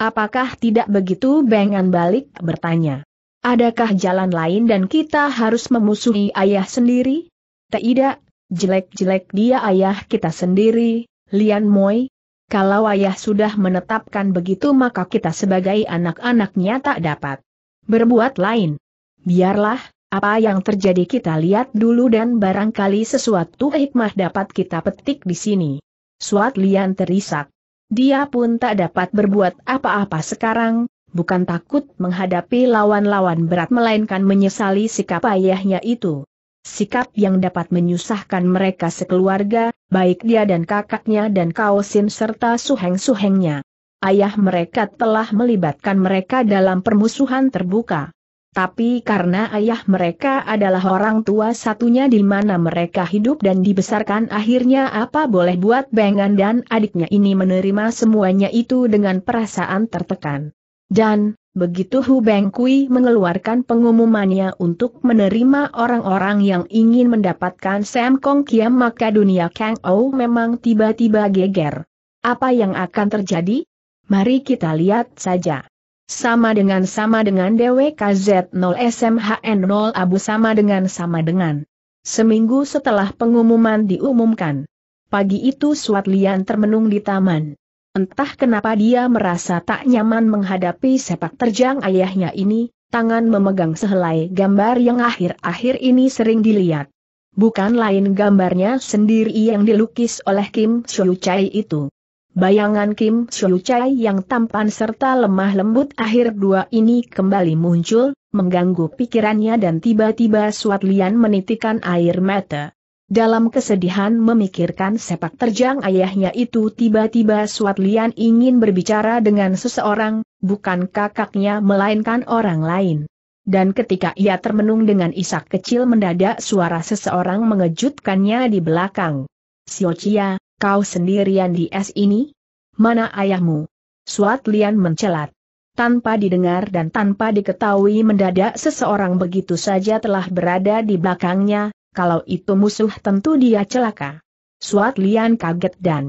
Apakah tidak begitu Bengan balik bertanya. Adakah jalan lain dan kita harus memusuhi ayah sendiri? Tidak, jelek-jelek dia ayah kita sendiri, Lian Moi. Kalau ayah sudah menetapkan begitu maka kita sebagai anak-anaknya tak dapat berbuat lain. Biarlah, apa yang terjadi kita lihat dulu dan barangkali sesuatu hikmah dapat kita petik di sini. Suat Lian terisak. Dia pun tak dapat berbuat apa-apa sekarang, bukan takut menghadapi lawan-lawan berat melainkan menyesali sikap ayahnya itu. Sikap yang dapat menyusahkan mereka sekeluarga, baik dia dan kakaknya dan Kaosin serta suheng-suhengnya. Ayah mereka telah melibatkan mereka dalam permusuhan terbuka. Tapi karena ayah mereka adalah orang tua satunya di mana mereka hidup dan dibesarkan akhirnya apa boleh buat Bengan dan adiknya ini menerima semuanya itu dengan perasaan tertekan. Dan, begitu Hu Beng Kui mengeluarkan pengumumannya untuk menerima orang-orang yang ingin mendapatkan Sam Kong Kiam maka dunia Kang Ou memang tiba-tiba geger. Apa yang akan terjadi? Mari kita lihat saja. Sama dengan sama dengan DWKZ0 SMHN0 Abu sama dengan sama dengan. Seminggu setelah pengumuman diumumkan. Pagi itu Suat Lian termenung di taman. Entah kenapa dia merasa tak nyaman menghadapi sepak terjang ayahnya ini, tangan memegang sehelai gambar yang akhir-akhir ini sering dilihat. Bukan lain gambarnya sendiri yang dilukis oleh Kim Chiu Chai itu. Bayangan Kim Soo Chai yang tampan serta lemah lembut akhir dua ini kembali muncul, mengganggu pikirannya dan tiba-tiba Suat Lian menitikan air mata. Dalam kesedihan memikirkan sepak terjang ayahnya itu tiba-tiba Suat Lian ingin berbicara dengan seseorang, bukan kakaknya melainkan orang lain. Dan ketika ia termenung dengan isak kecil mendadak suara seseorang mengejutkannya di belakang. Siocia, kau sendirian di es ini? Mana ayahmu? Suat Lian mencelat. Tanpa didengar dan tanpa diketahui mendadak seseorang begitu saja telah berada di belakangnya, kalau itu musuh tentu dia celaka. Suat Lian kaget dan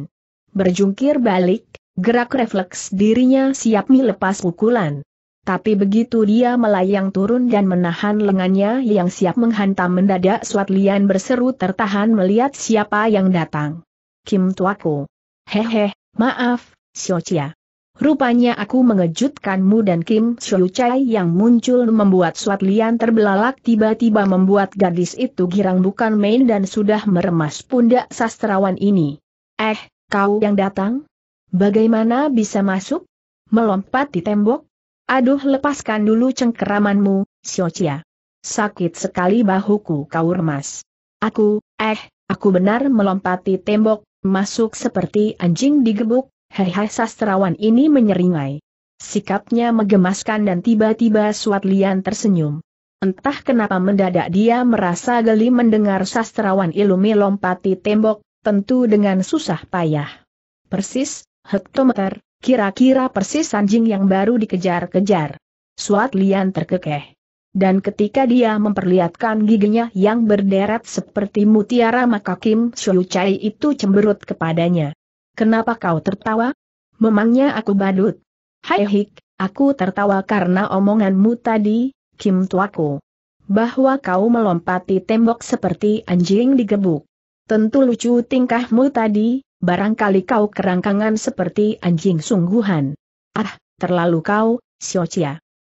berjungkir balik, gerak refleks dirinya siap melepas pukulan. Tapi begitu dia melayang turun dan menahan lengannya yang siap menghantam mendadak Suat Lian berseru tertahan melihat siapa yang datang. Kim Tuaku. Hehe, maaf, Chia. Rupanya aku mengejutkanmu dan Kim Chai yang muncul membuat Suat Lian terbelalak tiba-tiba membuat gadis itu girang bukan main dan sudah meremas pundak sastrawan ini. Eh, kau yang datang? Bagaimana bisa masuk? Melompat di tembok? Aduh lepaskan dulu cengkeramanmu, Chia. Sakit sekali bahuku kau remas. Aku, eh, aku benar melompati tembok, Masuk seperti anjing digebuk, hehe sastrawan ini menyeringai. Sikapnya menggemaskan dan tiba-tiba Suat Lian tersenyum. Entah kenapa mendadak dia merasa geli mendengar sastrawan ilumi lompati tembok, tentu dengan susah payah. Persis, hektometer, kira-kira persis anjing yang baru dikejar-kejar. Suat Lian terkekeh dan ketika dia memperlihatkan giginya yang berderet seperti mutiara maka Kim Soo Chai itu cemberut kepadanya. Kenapa kau tertawa? Memangnya aku badut? Hai Hik, aku tertawa karena omonganmu tadi, Kim Tuaku. Bahwa kau melompati tembok seperti anjing digebuk. Tentu lucu tingkahmu tadi, barangkali kau kerangkangan seperti anjing sungguhan. Ah, terlalu kau, Xiao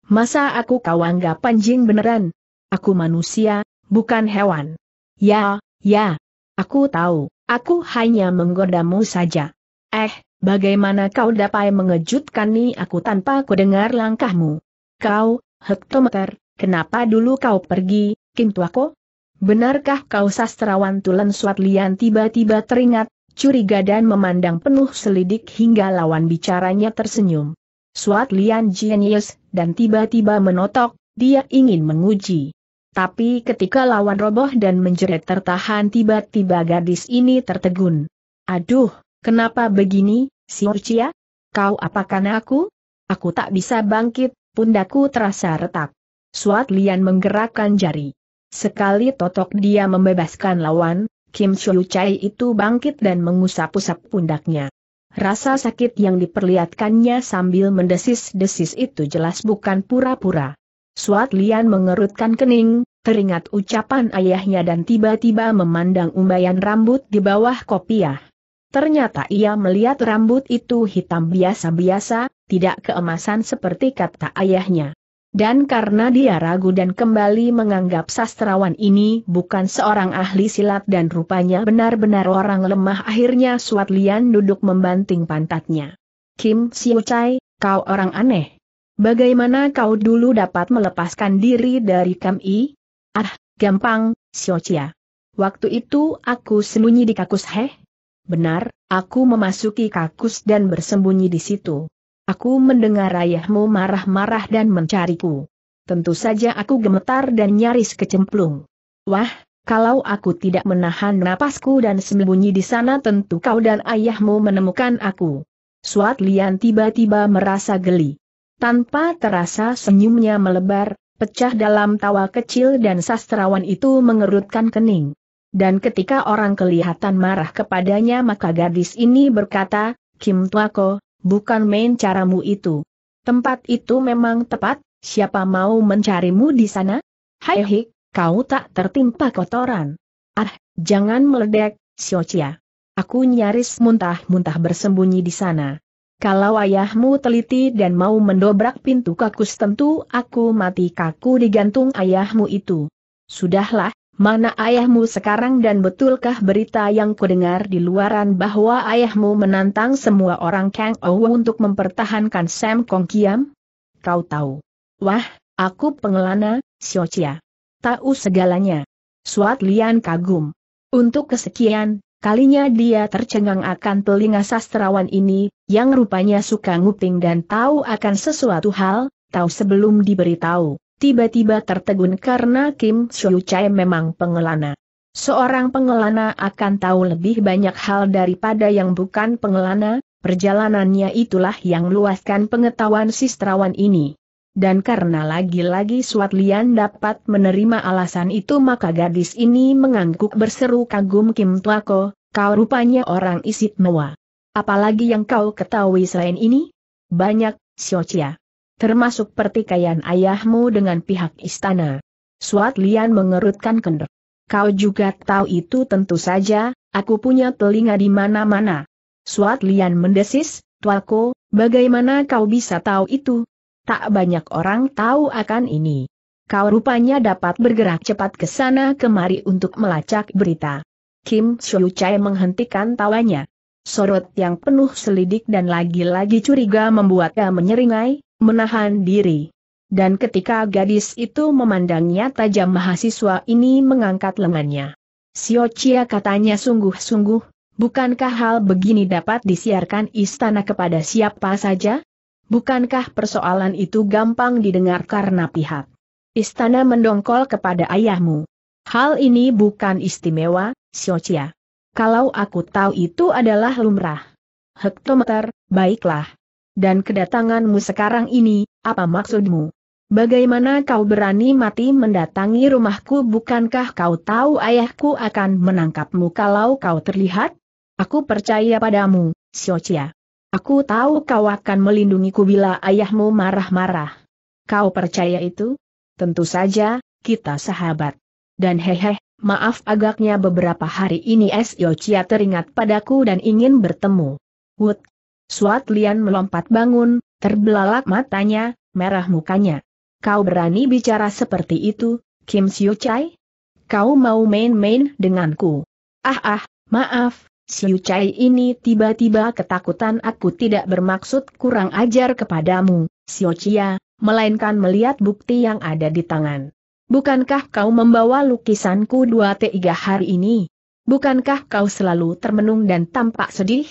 Masa aku kau anggap anjing beneran? Aku manusia, bukan hewan. Ya, ya. Aku tahu, aku hanya menggodamu saja. Eh, bagaimana kau dapat mengejutkan nih aku tanpa dengar langkahmu? Kau, hektometer, kenapa dulu kau pergi, Kintuako? Benarkah kau sastrawan Tulen Swatlian tiba-tiba teringat, curiga dan memandang penuh selidik hingga lawan bicaranya tersenyum. Suat Lian jenius, dan tiba-tiba menotok, dia ingin menguji. Tapi ketika lawan roboh dan menjerit tertahan tiba-tiba gadis ini tertegun. Aduh, kenapa begini, si Urcia? Kau apakan aku? Aku tak bisa bangkit, pundaku terasa retak. Suat Lian menggerakkan jari. Sekali totok dia membebaskan lawan, Kim Chul Chai itu bangkit dan mengusap-usap pundaknya. Rasa sakit yang diperlihatkannya sambil mendesis-desis itu jelas bukan pura-pura. Suat Lian mengerutkan kening, teringat ucapan ayahnya dan tiba-tiba memandang umbayan rambut di bawah kopiah. Ternyata ia melihat rambut itu hitam biasa-biasa, tidak keemasan seperti kata ayahnya. Dan karena dia ragu dan kembali menganggap sastrawan ini bukan seorang ahli silat dan rupanya benar-benar orang lemah akhirnya Suat Lian duduk membanting pantatnya. Kim Siu Chai, kau orang aneh. Bagaimana kau dulu dapat melepaskan diri dari Kam I? Ah, gampang, Siu Chia. Waktu itu aku sembunyi di kakus heh. Benar, aku memasuki kakus dan bersembunyi di situ. Aku mendengar ayahmu marah-marah dan mencariku. Tentu saja aku gemetar dan nyaris kecemplung. Wah, kalau aku tidak menahan napasku dan sembunyi di sana tentu kau dan ayahmu menemukan aku. Suat Lian tiba-tiba merasa geli. Tanpa terasa senyumnya melebar, pecah dalam tawa kecil dan sastrawan itu mengerutkan kening. Dan ketika orang kelihatan marah kepadanya maka gadis ini berkata, Kim Tuako, bukan main caramu itu. Tempat itu memang tepat, siapa mau mencarimu di sana? Hai hik, kau tak tertimpa kotoran. Ah, jangan meledek, Siocia. Aku nyaris muntah-muntah bersembunyi di sana. Kalau ayahmu teliti dan mau mendobrak pintu kakus tentu aku mati kaku digantung ayahmu itu. Sudahlah, Mana ayahmu sekarang dan betulkah berita yang kudengar di luaran bahwa ayahmu menantang semua orang Kang Ou untuk mempertahankan Sam Kong Kiam? Kau tahu. Wah, aku pengelana, Xiao Chia. Tahu segalanya. Suat Lian kagum. Untuk kesekian, kalinya dia tercengang akan telinga sastrawan ini, yang rupanya suka nguping dan tahu akan sesuatu hal, tahu sebelum diberitahu tiba-tiba tertegun karena Kim Soo Chai memang pengelana. Seorang pengelana akan tahu lebih banyak hal daripada yang bukan pengelana, perjalanannya itulah yang luaskan pengetahuan sistrawan ini. Dan karena lagi-lagi Suat Lian dapat menerima alasan itu maka gadis ini mengangguk berseru kagum Kim Tuako, kau rupanya orang isit mewa. Apalagi yang kau ketahui selain ini? Banyak, Xiochia termasuk pertikaian ayahmu dengan pihak istana. Suat Lian mengerutkan kendor. Kau juga tahu itu tentu saja, aku punya telinga di mana-mana. Suat Lian mendesis, Tuako, bagaimana kau bisa tahu itu? Tak banyak orang tahu akan ini. Kau rupanya dapat bergerak cepat ke sana kemari untuk melacak berita. Kim Shu Chai menghentikan tawanya. Sorot yang penuh selidik dan lagi-lagi curiga membuatnya menyeringai, menahan diri. Dan ketika gadis itu memandangnya tajam mahasiswa ini mengangkat lengannya. Sio Chia katanya sungguh-sungguh, bukankah hal begini dapat disiarkan istana kepada siapa saja? Bukankah persoalan itu gampang didengar karena pihak istana mendongkol kepada ayahmu? Hal ini bukan istimewa, Sio Chia. Kalau aku tahu itu adalah lumrah. Hektometer, baiklah dan kedatanganmu sekarang ini, apa maksudmu? Bagaimana kau berani mati mendatangi rumahku bukankah kau tahu ayahku akan menangkapmu kalau kau terlihat? Aku percaya padamu, Siocia. Aku tahu kau akan melindungiku bila ayahmu marah-marah. Kau percaya itu? Tentu saja, kita sahabat. Dan hehe, maaf agaknya beberapa hari ini Siocia teringat padaku dan ingin bertemu. Wut Suat Lian melompat bangun, terbelalak matanya, merah mukanya. Kau berani bicara seperti itu, Kim Siu Chai? Kau mau main-main denganku? Ah ah, maaf, Siu Chai ini tiba-tiba ketakutan aku tidak bermaksud kurang ajar kepadamu, Siu Chia, melainkan melihat bukti yang ada di tangan. Bukankah kau membawa lukisanku dua tiga hari ini? Bukankah kau selalu termenung dan tampak sedih?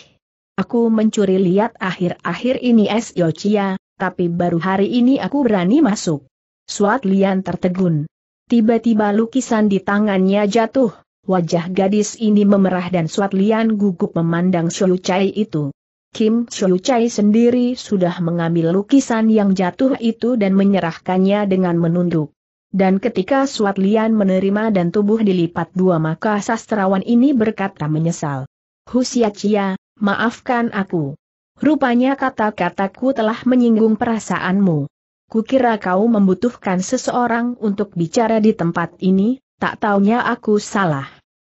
Aku mencuri lihat akhir-akhir ini es Yochia, tapi baru hari ini aku berani masuk. Suat Lian tertegun. Tiba-tiba lukisan di tangannya jatuh, wajah gadis ini memerah dan Suat Lian gugup memandang Xiu Chai itu. Kim Xiu Chai sendiri sudah mengambil lukisan yang jatuh itu dan menyerahkannya dengan menunduk. Dan ketika Suat Lian menerima dan tubuh dilipat dua maka sastrawan ini berkata menyesal. Husia Cia, maafkan aku. Rupanya kata-kataku telah menyinggung perasaanmu. Kukira kau membutuhkan seseorang untuk bicara di tempat ini, tak taunya aku salah.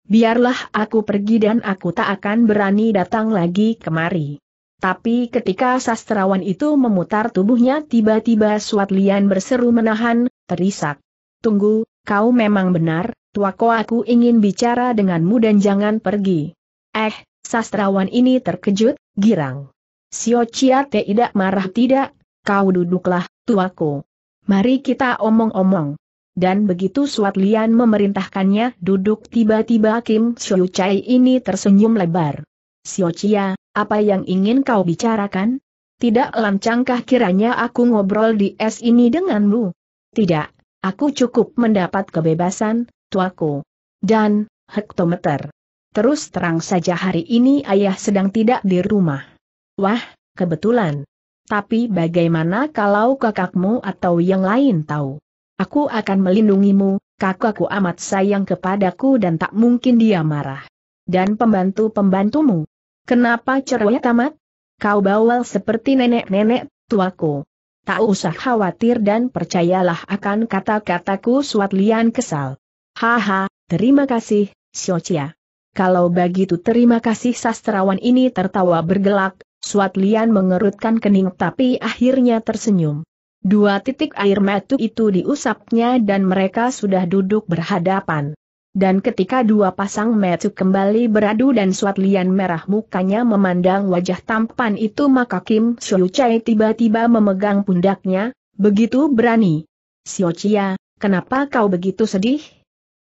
Biarlah aku pergi dan aku tak akan berani datang lagi kemari. Tapi ketika sastrawan itu memutar tubuhnya tiba-tiba Suatlian berseru menahan, terisak. Tunggu, kau memang benar, tuako aku ingin bicara denganmu dan jangan pergi. Eh, Sastrawan ini terkejut, girang. Sio Chia tidak marah tidak, kau duduklah, tuaku. Mari kita omong-omong. Dan begitu Suat Lian memerintahkannya duduk tiba-tiba Kim Xiu Chai ini tersenyum lebar. Sio Chia, apa yang ingin kau bicarakan? Tidak lancangkah kiranya aku ngobrol di es ini denganmu? Tidak, aku cukup mendapat kebebasan, tuaku. Dan, hektometer. Terus terang saja hari ini ayah sedang tidak di rumah. Wah, kebetulan. Tapi bagaimana kalau kakakmu atau yang lain tahu? Aku akan melindungimu, kakakku amat sayang kepadaku dan tak mungkin dia marah. Dan pembantu-pembantumu? Kenapa cerewet amat? Kau bawel seperti nenek-nenek, tuaku. Tak usah khawatir dan percayalah akan kata-kataku suat lian kesal. Haha, terima kasih, Xiaochia kalau begitu terima kasih sastrawan ini tertawa bergelak, Suat Lian mengerutkan kening tapi akhirnya tersenyum. Dua titik air mata itu diusapnya dan mereka sudah duduk berhadapan. Dan ketika dua pasang mata kembali beradu dan Suat Lian merah mukanya memandang wajah tampan itu maka Kim Xiu Chai tiba-tiba memegang pundaknya, begitu berani. Xiu Chia, kenapa kau begitu sedih?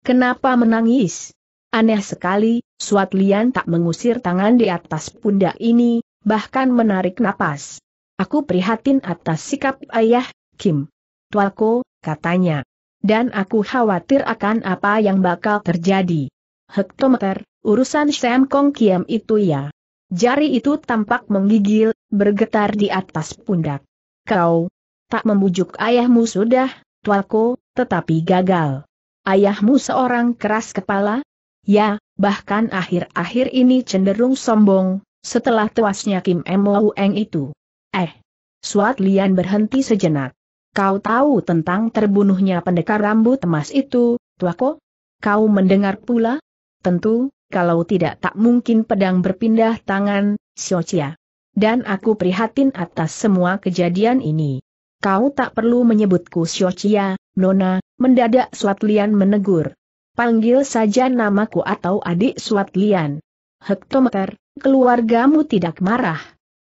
Kenapa menangis? Aneh sekali, Suat Lian tak mengusir tangan di atas pundak ini, bahkan menarik napas. Aku prihatin atas sikap ayah, Kim. Tualko, katanya. Dan aku khawatir akan apa yang bakal terjadi. Hektometer, urusan Sam Kong Kiam itu ya. Jari itu tampak menggigil, bergetar di atas pundak. Kau tak membujuk ayahmu sudah, Tualko, tetapi gagal. Ayahmu seorang keras kepala, Ya, bahkan akhir-akhir ini cenderung sombong, setelah tewasnya Kim M. Eng itu. Eh! Suat Lian berhenti sejenak. Kau tahu tentang terbunuhnya pendekar rambut emas itu, Tuako? Kau mendengar pula? Tentu, kalau tidak tak mungkin pedang berpindah tangan, Xiochia. Dan aku prihatin atas semua kejadian ini. Kau tak perlu menyebutku Xiochia, Nona, mendadak Suat Lian menegur. Panggil saja namaku atau adik suat lian. Hektometer, keluargamu tidak marah.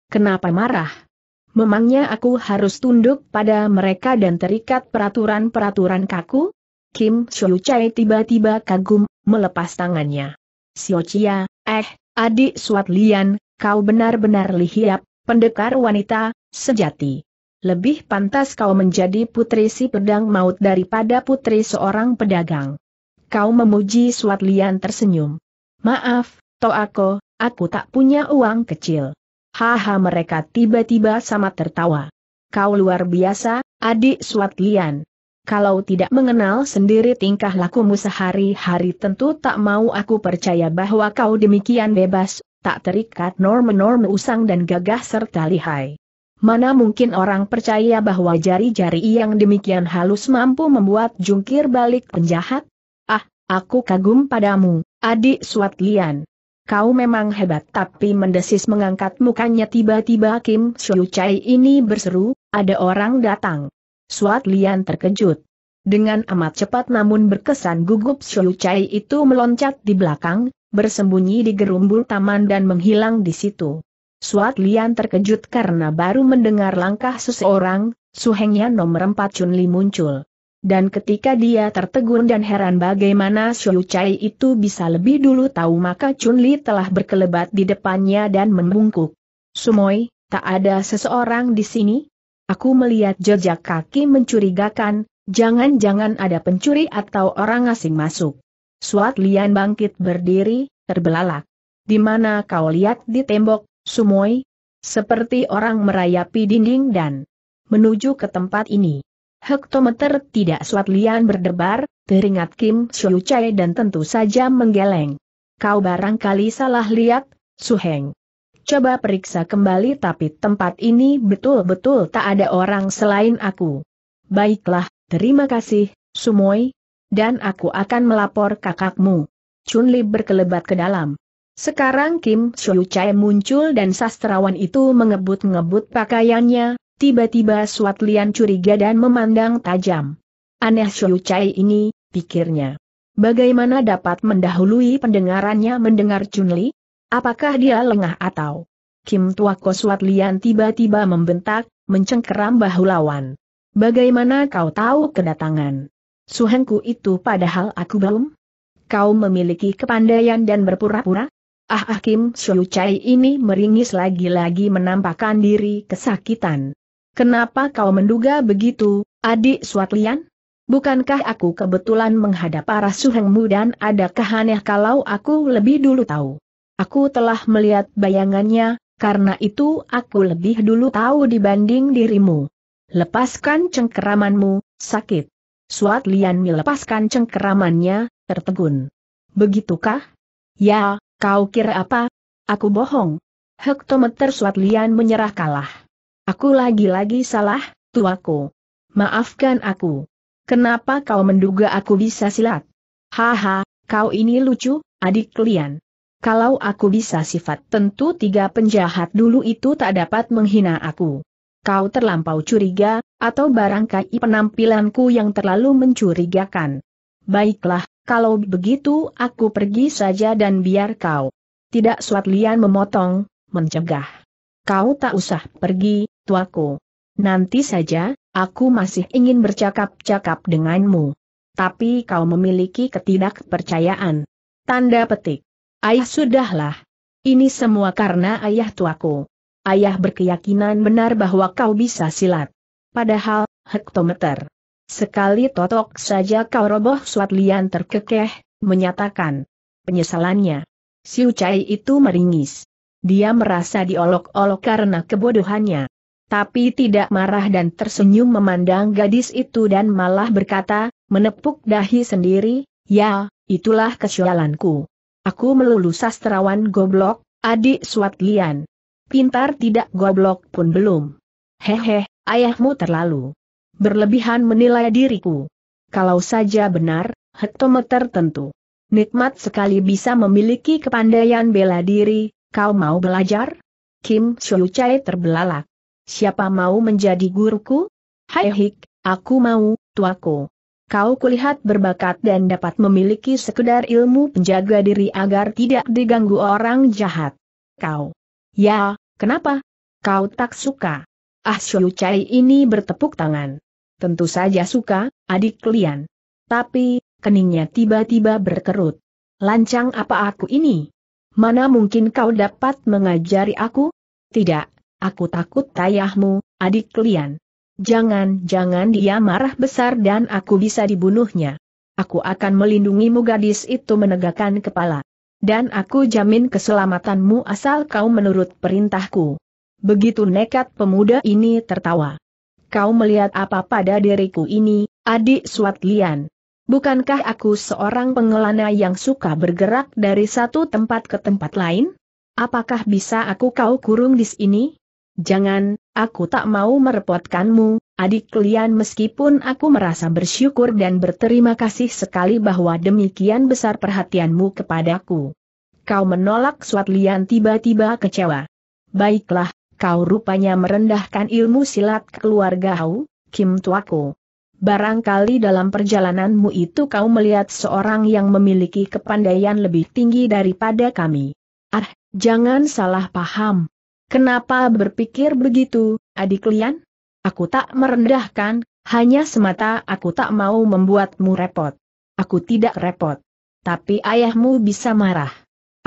Kenapa marah? Memangnya aku harus tunduk pada mereka dan terikat peraturan-peraturan kaku? Kim Xiu Chai tiba-tiba kagum, melepas tangannya. Xiu Chia, eh, adik suat lian, kau benar-benar lihiap, pendekar wanita, sejati. Lebih pantas kau menjadi putri si pedang maut daripada putri seorang pedagang. Kau memuji Suat Lian tersenyum. Maaf, Toako, aku tak punya uang kecil. Haha mereka tiba-tiba sama tertawa. Kau luar biasa, adik Suat Lian. Kalau tidak mengenal sendiri tingkah lakumu sehari-hari tentu tak mau aku percaya bahwa kau demikian bebas, tak terikat norma-norma usang dan gagah serta lihai. Mana mungkin orang percaya bahwa jari-jari yang demikian halus mampu membuat jungkir balik penjahat? Aku kagum padamu, adik Suat Lian. Kau memang hebat tapi mendesis mengangkat mukanya tiba-tiba Kim Siu Chai ini berseru, ada orang datang. Suat Lian terkejut. Dengan amat cepat namun berkesan gugup Siu Chai itu meloncat di belakang, bersembunyi di gerumbul taman dan menghilang di situ. Suat Lian terkejut karena baru mendengar langkah seseorang, suhengnya nomor 4 Chun Li muncul. Dan ketika dia tertegun dan heran bagaimana Xiu Chai itu bisa lebih dulu tahu maka Chun Li telah berkelebat di depannya dan membungkuk. Sumoi, tak ada seseorang di sini? Aku melihat jejak kaki mencurigakan, jangan-jangan ada pencuri atau orang asing masuk. Suat Lian bangkit berdiri, terbelalak. Di mana kau lihat di tembok, Sumoi? Seperti orang merayapi dinding dan menuju ke tempat ini. Hektometer tidak selat lian berdebar, teringat Kim Suyu Chai dan tentu saja menggeleng. Kau barangkali salah lihat, Suheng. Coba periksa kembali tapi tempat ini betul-betul tak ada orang selain aku. Baiklah, terima kasih, Sumoy. Dan aku akan melapor kakakmu. Chun Li berkelebat ke dalam. Sekarang Kim Suyu Chai muncul dan sastrawan itu mengebut-ngebut pakaiannya, Tiba-tiba Suat Lian curiga dan memandang tajam. Aneh Shoyu Chai ini, pikirnya. Bagaimana dapat mendahului pendengarannya mendengar Chunli? Apakah dia lengah atau? Kim Tuako Suat Lian tiba-tiba membentak, mencengkeram bahu lawan. Bagaimana kau tahu kedatangan? Suhengku itu padahal aku belum? Kau memiliki kepandaian dan berpura-pura? Ah ah Kim Shoyu Chai ini meringis lagi-lagi menampakkan diri kesakitan. Kenapa kau menduga begitu, adik Swatlian? Bukankah aku kebetulan menghadap arah Suhengmu dan adakah aneh kalau aku lebih dulu tahu? Aku telah melihat bayangannya, karena itu aku lebih dulu tahu dibanding dirimu. Lepaskan cengkeramanmu, sakit. Suat Lian melepaskan cengkeramannya, tertegun. Begitukah? Ya, kau kira apa? Aku bohong. Hektometer Suat Lian menyerah kalah. Aku lagi-lagi salah, tuaku. Maafkan aku. Kenapa kau menduga aku bisa silat? Haha, kau ini lucu, adik kalian. Kalau aku bisa sifat tentu tiga penjahat dulu itu tak dapat menghina aku. Kau terlampau curiga, atau barangkali penampilanku yang terlalu mencurigakan. Baiklah, kalau begitu aku pergi saja dan biar kau. Tidak suat Lian memotong, mencegah. Kau tak usah pergi, tuaku. Nanti saja, aku masih ingin bercakap-cakap denganmu. Tapi kau memiliki ketidakpercayaan. Tanda petik. Ayah sudahlah. Ini semua karena ayah tuaku. Ayah berkeyakinan benar bahwa kau bisa silat. Padahal, hektometer. Sekali totok saja kau roboh suat terkekeh, menyatakan penyesalannya. Si Ucai itu meringis. Dia merasa diolok-olok karena kebodohannya tapi tidak marah dan tersenyum memandang gadis itu dan malah berkata, menepuk dahi sendiri, ya, itulah kesialanku. Aku melulu sastrawan goblok, adik suat lian. Pintar tidak goblok pun belum. Hehe, ayahmu terlalu berlebihan menilai diriku. Kalau saja benar, hektometer tentu. Nikmat sekali bisa memiliki kepandaian bela diri, kau mau belajar? Kim Chai terbelalak siapa mau menjadi guruku? Hai hik, aku mau, tuaku. Kau kulihat berbakat dan dapat memiliki sekedar ilmu penjaga diri agar tidak diganggu orang jahat. Kau. Ya, kenapa? Kau tak suka. Ah Xiu Chai ini bertepuk tangan. Tentu saja suka, adik kalian. Tapi, keningnya tiba-tiba berkerut. Lancang apa aku ini? Mana mungkin kau dapat mengajari aku? Tidak, Aku takut ayahmu, adik Lian. Jangan-jangan dia marah besar dan aku bisa dibunuhnya. Aku akan melindungimu gadis itu menegakkan kepala. Dan aku jamin keselamatanmu asal kau menurut perintahku. Begitu nekat pemuda ini tertawa. Kau melihat apa pada diriku ini, adik Suat Lian? Bukankah aku seorang pengelana yang suka bergerak dari satu tempat ke tempat lain? Apakah bisa aku kau kurung di sini? Jangan, aku tak mau merepotkanmu, adik kalian meskipun aku merasa bersyukur dan berterima kasih sekali bahwa demikian besar perhatianmu kepadaku. Kau menolak suat lian tiba-tiba kecewa. Baiklah, kau rupanya merendahkan ilmu silat keluarga Hau, Kim Tuaku. Barangkali dalam perjalananmu itu kau melihat seorang yang memiliki kepandaian lebih tinggi daripada kami. Ah, jangan salah paham, Kenapa berpikir begitu, adik Lian? Aku tak merendahkan, hanya semata aku tak mau membuatmu repot. Aku tidak repot. Tapi ayahmu bisa marah.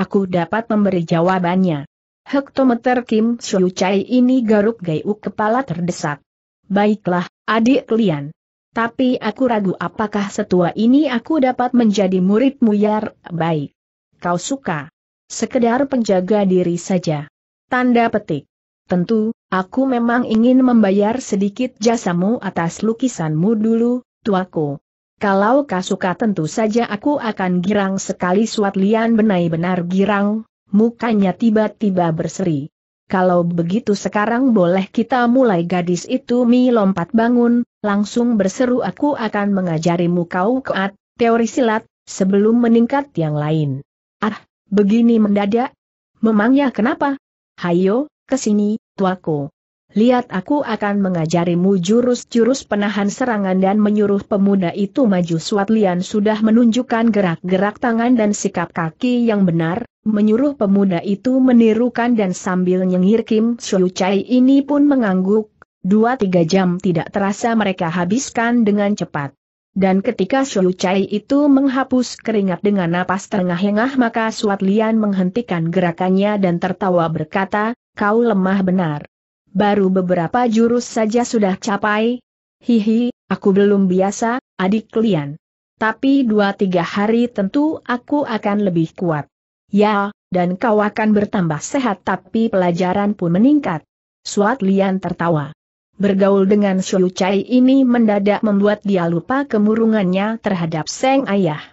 Aku dapat memberi jawabannya. Hektometer Kim Shu Chai ini garuk gayuk kepala terdesak. Baiklah, adik Lian. Tapi aku ragu apakah setua ini aku dapat menjadi muridmu yang baik. Kau suka. Sekedar penjaga diri saja. Tanda petik. Tentu, aku memang ingin membayar sedikit jasamu atas lukisanmu dulu, tuaku. Kalau kau suka tentu saja aku akan girang sekali suat lian benar-benar girang, mukanya tiba-tiba berseri. Kalau begitu sekarang boleh kita mulai gadis itu mi lompat bangun, langsung berseru aku akan mengajarimu kau keat, teori silat, sebelum meningkat yang lain. Ah, begini mendadak? Memangnya kenapa? hayo, kesini, tuaku. Lihat aku akan mengajarimu jurus-jurus penahan serangan dan menyuruh pemuda itu maju Suat Lian sudah menunjukkan gerak-gerak tangan dan sikap kaki yang benar, menyuruh pemuda itu menirukan dan sambil nyengir Kim Shui Chai ini pun mengangguk, dua tiga jam tidak terasa mereka habiskan dengan cepat. Dan ketika Shu Chai itu menghapus keringat dengan napas tengah engah maka Suat Lian menghentikan gerakannya dan tertawa berkata, kau lemah benar. Baru beberapa jurus saja sudah capai. Hihi, aku belum biasa, adik Lian. Tapi dua tiga hari tentu aku akan lebih kuat. Ya, dan kau akan bertambah sehat tapi pelajaran pun meningkat. Suat Lian tertawa. Bergaul dengan Xiu Chai ini mendadak membuat dia lupa kemurungannya terhadap Seng Ayah.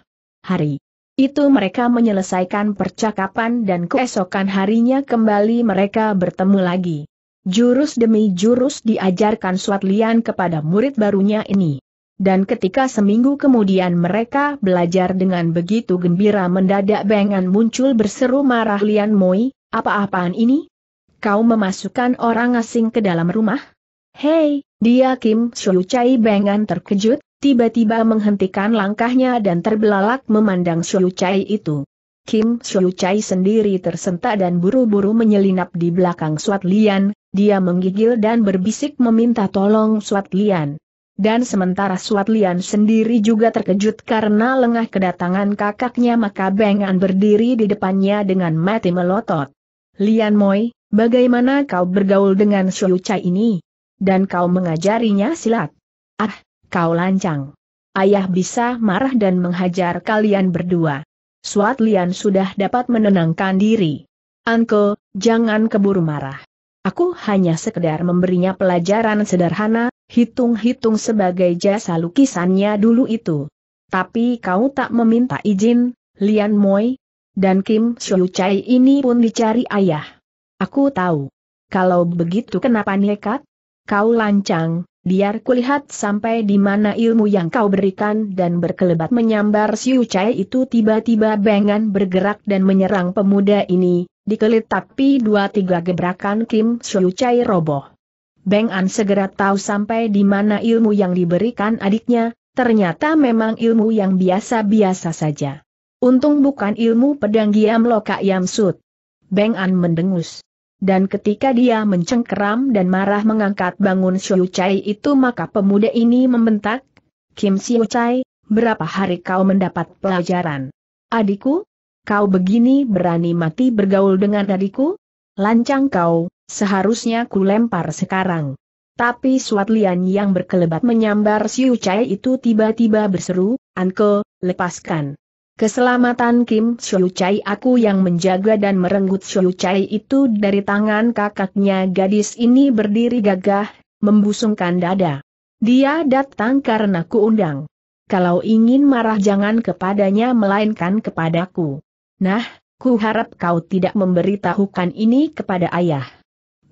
Hari itu mereka menyelesaikan percakapan dan keesokan harinya kembali mereka bertemu lagi. Jurus demi jurus diajarkan Suat Lian kepada murid barunya ini. Dan ketika seminggu kemudian mereka belajar dengan begitu gembira mendadak Bengan muncul berseru marah Lian Moi, apa-apaan ini? Kau memasukkan orang asing ke dalam rumah? Hei, dia Kim Shu Chai Bengan terkejut, tiba-tiba menghentikan langkahnya dan terbelalak memandang Shu Chai itu. Kim Shu Chai sendiri tersentak dan buru-buru menyelinap di belakang Suat Lian, dia menggigil dan berbisik meminta tolong Suat Lian. Dan sementara Suat Lian sendiri juga terkejut karena lengah kedatangan kakaknya maka Bengan berdiri di depannya dengan mati melotot. Lian Moi, bagaimana kau bergaul dengan Shu Chai ini? dan kau mengajarinya silat. Ah, kau lancang. Ayah bisa marah dan menghajar kalian berdua. Suat Lian sudah dapat menenangkan diri. Uncle, jangan keburu marah. Aku hanya sekedar memberinya pelajaran sederhana, hitung-hitung sebagai jasa lukisannya dulu itu. Tapi kau tak meminta izin, Lian Moi. Dan Kim Shou Chai ini pun dicari ayah. Aku tahu. Kalau begitu kenapa nekat? kau lancang, biar kulihat sampai di mana ilmu yang kau berikan dan berkelebat menyambar si Ucai itu tiba-tiba bengan bergerak dan menyerang pemuda ini, dikelit tapi dua tiga gebrakan Kim si Ucai roboh. Beng An segera tahu sampai di mana ilmu yang diberikan adiknya, ternyata memang ilmu yang biasa-biasa saja. Untung bukan ilmu pedang Giam Loka Yam Beng An mendengus dan ketika dia mencengkeram dan marah mengangkat bangun Siu Chai itu maka pemuda ini membentak, Kim Siu Chai, berapa hari kau mendapat pelajaran? Adikku? Kau begini berani mati bergaul dengan adikku? Lancang kau, seharusnya ku lempar sekarang. Tapi Suat Lian yang berkelebat menyambar Siu Chai itu tiba-tiba berseru, Anko, lepaskan. Keselamatan Kim Xiu Chai aku yang menjaga dan merenggut Xiu Chai itu dari tangan kakaknya gadis ini berdiri gagah, membusungkan dada. Dia datang karena ku undang. Kalau ingin marah jangan kepadanya melainkan kepadaku. Nah, ku harap kau tidak memberitahukan ini kepada ayah.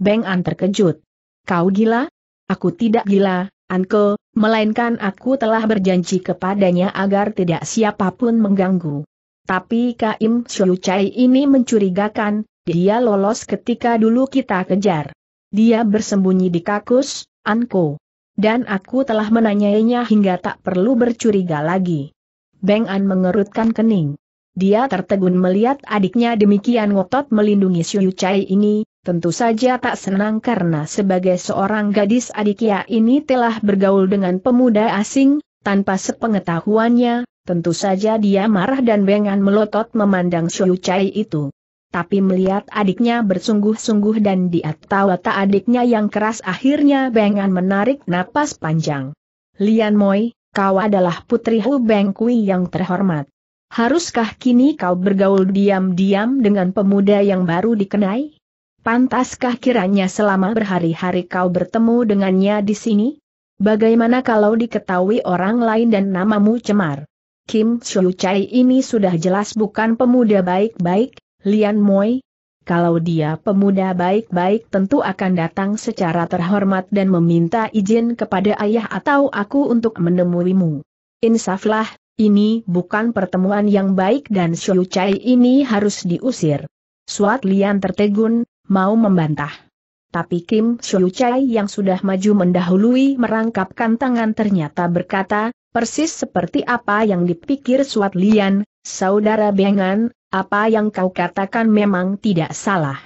Beng An terkejut. Kau gila? Aku tidak gila, Uncle, melainkan aku telah berjanji kepadanya agar tidak siapapun mengganggu. Tapi Kaim Shou Chai ini mencurigakan, dia lolos ketika dulu kita kejar. Dia bersembunyi di kakus, Anko. Dan aku telah menanyainya hingga tak perlu bercuriga lagi. Beng An mengerutkan kening. Dia tertegun melihat adiknya demikian ngotot melindungi Shou Chai ini, tentu saja tak senang karena sebagai seorang gadis adikya ini telah bergaul dengan pemuda asing, tanpa sepengetahuannya, tentu saja dia marah dan bengan melotot memandang Xiu Chai itu. Tapi melihat adiknya bersungguh-sungguh dan dia tahu tak adiknya yang keras akhirnya bengan menarik napas panjang. Lian Moi, kau adalah putri Hu Beng Kui yang terhormat. Haruskah kini kau bergaul diam-diam dengan pemuda yang baru dikenai? Pantaskah kiranya selama berhari-hari kau bertemu dengannya di sini? Bagaimana kalau diketahui orang lain dan namamu cemar? Kim Shu Chai ini sudah jelas bukan pemuda baik-baik, Lian Moi. Kalau dia pemuda baik-baik tentu akan datang secara terhormat dan meminta izin kepada ayah atau aku untuk menemuimu. Insaflah, ini bukan pertemuan yang baik dan Shu Chai ini harus diusir. Suat Lian tertegun, mau membantah. Tapi Kim Shu Chai yang sudah maju mendahului merangkapkan tangan ternyata berkata, persis seperti apa yang dipikir Suat Lian, saudara Bengan, apa yang kau katakan memang tidak salah.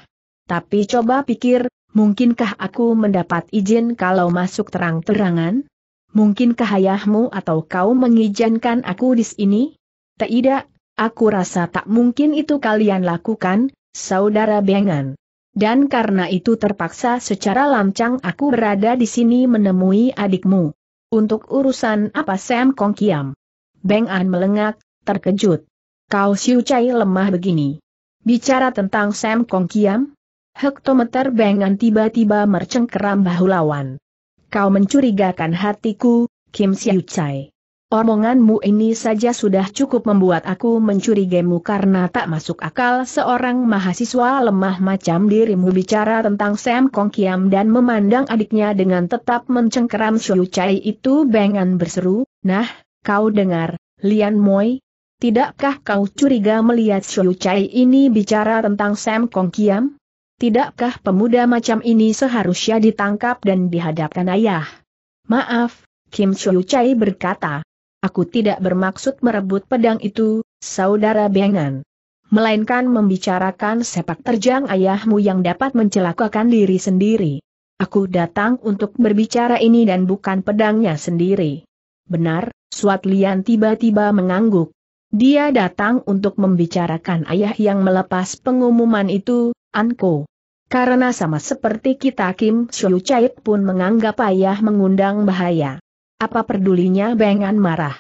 Tapi coba pikir, mungkinkah aku mendapat izin kalau masuk terang-terangan? Mungkinkah ayahmu atau kau mengizinkan aku di sini? Tidak, aku rasa tak mungkin itu kalian lakukan, saudara Bengan dan karena itu terpaksa secara lancang aku berada di sini menemui adikmu. Untuk urusan apa Sam Kong Kiam? Beng An melengak, terkejut. Kau Siu Chai lemah begini. Bicara tentang Sam Kong Kiam? Hektometer Beng An tiba-tiba mercengkeram bahu lawan. Kau mencurigakan hatiku, Kim Siu Chai. Omonganmu ini saja sudah cukup membuat aku mencurigaimu karena tak masuk akal seorang mahasiswa lemah macam dirimu bicara tentang Sam Kong Kiam dan memandang adiknya dengan tetap mencengkeram Xiu Chai itu bengan berseru, Nah, kau dengar, Lian Moi, tidakkah kau curiga melihat Xiu Chai ini bicara tentang Sam Kong Kiam? Tidakkah pemuda macam ini seharusnya ditangkap dan dihadapkan ayah? Maaf, Kim Chiu Chai berkata, Aku tidak bermaksud merebut pedang itu, saudara Bengan. Melainkan membicarakan sepak terjang ayahmu yang dapat mencelakakan diri sendiri. Aku datang untuk berbicara ini dan bukan pedangnya sendiri. Benar, Suat Lian tiba-tiba mengangguk. Dia datang untuk membicarakan ayah yang melepas pengumuman itu, Anko. Karena sama seperti kita Kim Shou Chai pun menganggap ayah mengundang bahaya. Apa pedulinya Bengan marah?